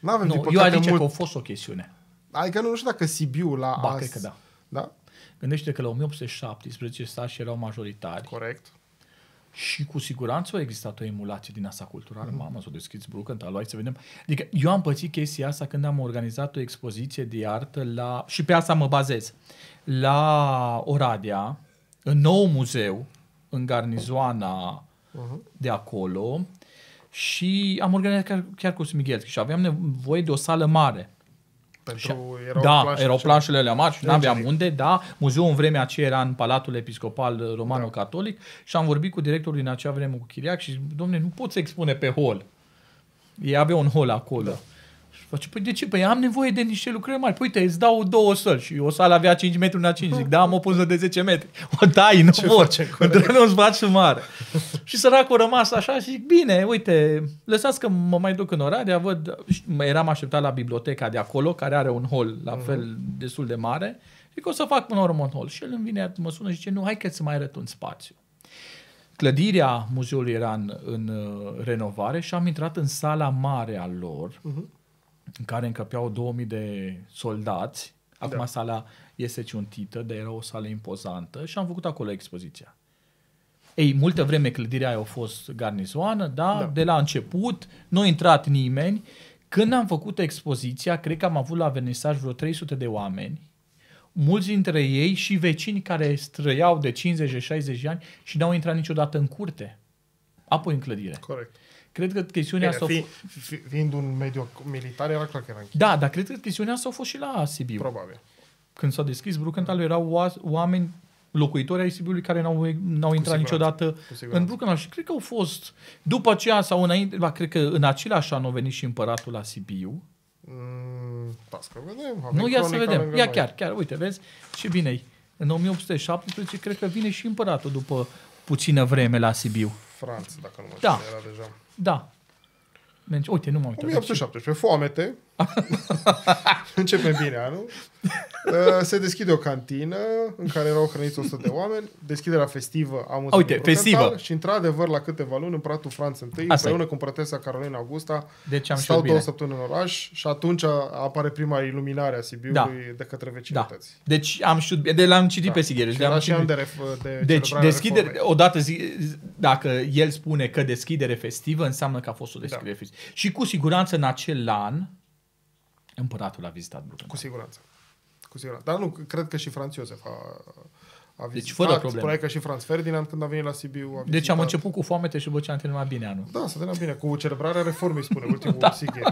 N-avem nu, eu adică mult... că a fost o chestiune. Adică nu, nu știu dacă Sibiu la... Ba, azi... cred că da. Da? Gândește că la 1817 stași erau majoritari. Corect și cu siguranță a existat o emulație din asta culturală. Mm-hmm. Mamă, să o deschizi Bruckenthal, hai să vedem. Adică eu am pățit chestia asta când am organizat o expoziție de artă la, și pe asta mă bazez, la Oradea, în nou muzeu, în garnizoana uh-huh. de acolo și am organizat chiar, chiar cu Miguel și aveam nevoie de o sală mare pentru erau da, planșe erau planșele alea mari și nu aveam unde, da. Muzeul în vremea aceea era în Palatul Episcopal Romano-Catolic da. și am vorbit cu directorul din acea vreme, cu Chiriac, și domne, nu poți expune pe hol. Ei aveau un hol acolo. Da. Face, păi de ce? Păi am nevoie de niște lucrări mari. Păi uite, îți dau două săli și o sală avea 5 metri la 5. Zic, da, am o pânză de 10 metri. O dai, nu ce vor. Între noi îți mare. și săracul rămas așa și zic, bine, uite, lăsați că mă mai duc în Oradea, văd, eram așteptat la biblioteca de acolo, care are un hol la mhm. fel mm-hmm. destul de mare. Zic, o să fac până urmă un hol. Și el îmi vine, mă sună și zice, nu, hai că să mai arăt un spațiu clădirea muzeului era în, în uh, renovare și am intrat în sala mare a lor, uh-huh în care încăpeau 2000 de soldați. Da. Acum da. sala este ciuntită, dar era o sală impozantă și am făcut acolo expoziția. Ei, multă vreme clădirea aia a fost garnizoană, da? da? De la început, nu a intrat nimeni. Când am făcut expoziția, cred că am avut la venisaj vreo 300 de oameni, mulți dintre ei și vecini care străiau de 50-60 de ani și n-au intrat niciodată în curte, apoi în clădire. Corect cred că chestiunea asta... Fi, fi, fiind un mediu militar, era clar că era închis. Da, dar cred că chestiunea asta a fost și la Sibiu. Probabil. Când s-a deschis Bruckentalul, erau oameni locuitori ai Sibiului care n-au, n-au intrat niciodată în Bruckenal. Și cred că au fost, după aceea sau înainte, ba, cred că în același an au venit și împăratul la Sibiu. Mm, să vedem. Avem nu, ia să vedem. Ia chiar, chiar, uite, vezi ce bine În 1817 cred că vine și împăratul după puțină vreme la Sibiu. Franța, dacă nu mă da. era deja. Da. Deci, uite, nu m-am uitat. 1817, foamete, (laughs) Începem bine anul. Uh, se deschide o cantină în care erau hrăniți 100 de oameni, deschiderea festivă a Uite, procental, festivă. și într-adevăr la câteva luni în Pratul Franței întâi, Asta împreună e. cu împărătesa Carolina Augusta, deci am stau două săptămâni în oraș și atunci apare prima iluminare a Sibiului da. de către da. vecinătăți. Da. Deci am știut, de l-am citit da. pe Sighereș. De și am de, ref, de deci deschidere, reformei. odată zi, dacă el spune că deschidere festivă înseamnă că a fost o da. deschidere da. festivă. Și cu siguranță în acel an, împăratul a vizitat Bucovina. Cu siguranță. Cu siguranță. Dar nu, cred că și Franz Iosef a, a deci, vizitat. Deci fără probleme. Spuneai că și Franz Ferdinand când a venit la Sibiu a Deci am început cu foamete și după ce am bine anul. Da, să terminat bine. Cu celebrarea reformei, spune (laughs) ultimul da. Uh,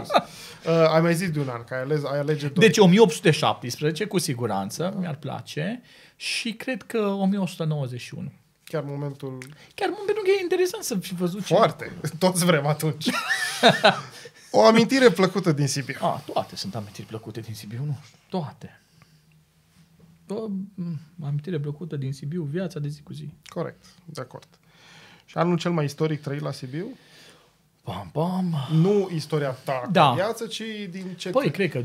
ai mai zis de un an, că ai, ales, ai alege doi. Deci 1817, cu siguranță, da. mi-ar place. Și cred că 1891. Chiar momentul... Chiar momentul că e interesant să fi văzut. Foarte. Ce... Toți vrem atunci. (laughs) O amintire plăcută din Sibiu. A, ah, toate sunt amintiri plăcute din Sibiu, nu știu, toate. O mm, amintire plăcută din Sibiu, viața de zi cu zi. Corect, de acord. Și anul cel mai istoric trăit la Sibiu? Pam, pam. Nu istoria ta da. viață, ci din ce... Păi, cred că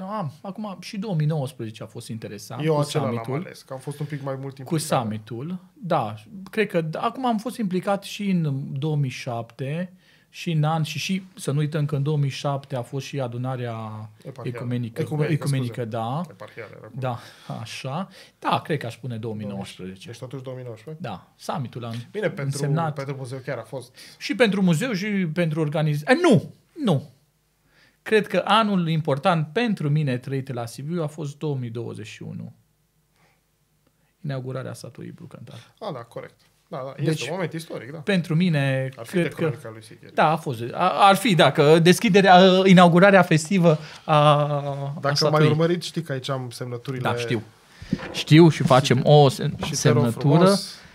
am, acum și 2019 a fost interesant. Eu acela l-am ales, că am fost un pic mai mult implicat. Cu summitul, da. Cred că da, acum am fost implicat și în 2007 și în an și, și să nu uităm că în 2007 a fost și adunarea Eparhiale. ecumenică, ecumenică, ecumenică da. da, așa. Da, cred că aș spune 2019. Deci totuși 2019? Da, summitul a Bine, pentru, însemnat. pentru muzeu chiar a fost. Și pentru muzeu și pentru organizare. Eh, nu, nu. Cred că anul important pentru mine trăit la Sibiu a fost 2021. Inaugurarea satului Brucantar. Ah, da, corect. Da, da, este deci, un moment istoric, da. Pentru mine, ar fi cred că... Lui da, a fost. A, ar fi, da, că deschiderea, inaugurarea festivă a Dacă a mai urmărit, știi că aici am semnăturile... Da, știu. Știu și facem o sem- și semnătură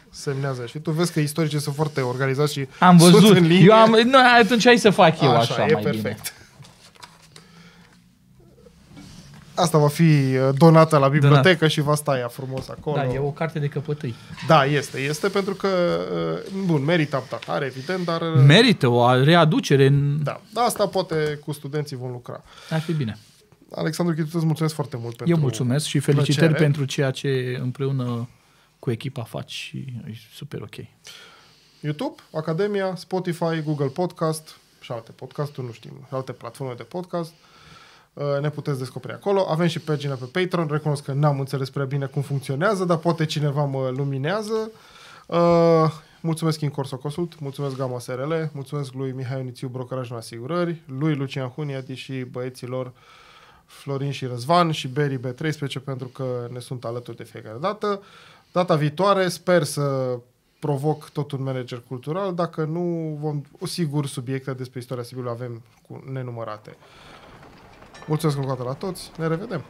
semnează. Și tu vezi că istoricii sunt foarte organizați și Am văzut. Sunt în linie. Eu am, nu, atunci hai să fac eu așa, așa e mai perfect. bine. asta va fi uh, donată la bibliotecă Donat. și va sta ea frumos acolo. Da, e o carte de căpătâi. Da, este. Este pentru că, uh, bun, merită updatare, evident, dar... Uh, merită o readucere în... Da, asta poate cu studenții vom lucra. Ar fi bine. Alexandru Chitut, îți mulțumesc foarte mult pentru Eu mulțumesc și felicitări plăcere. pentru ceea ce împreună cu echipa faci și e super ok. YouTube, Academia, Spotify, Google Podcast și alte podcasturi, nu știm, alte platforme de podcast. Uh, ne puteți descoperi acolo. Avem și pagina pe Patreon, recunosc că n-am înțeles prea bine cum funcționează, dar poate cineva mă luminează. Mulțumesc uh, mulțumesc Incorso Consult, mulțumesc Gama SRL, mulțumesc lui Mihai Unițiu, Brocaraj în asigurări, lui Lucian Huniati și băieților Florin și Răzvan și Beri B13 pentru că ne sunt alături de fiecare dată. Data viitoare sper să provoc tot un manager cultural, dacă nu vom, sigur, subiecte despre istoria Sibiului avem cu nenumărate. Mulțumesc încă o dată la toți, ne revedem!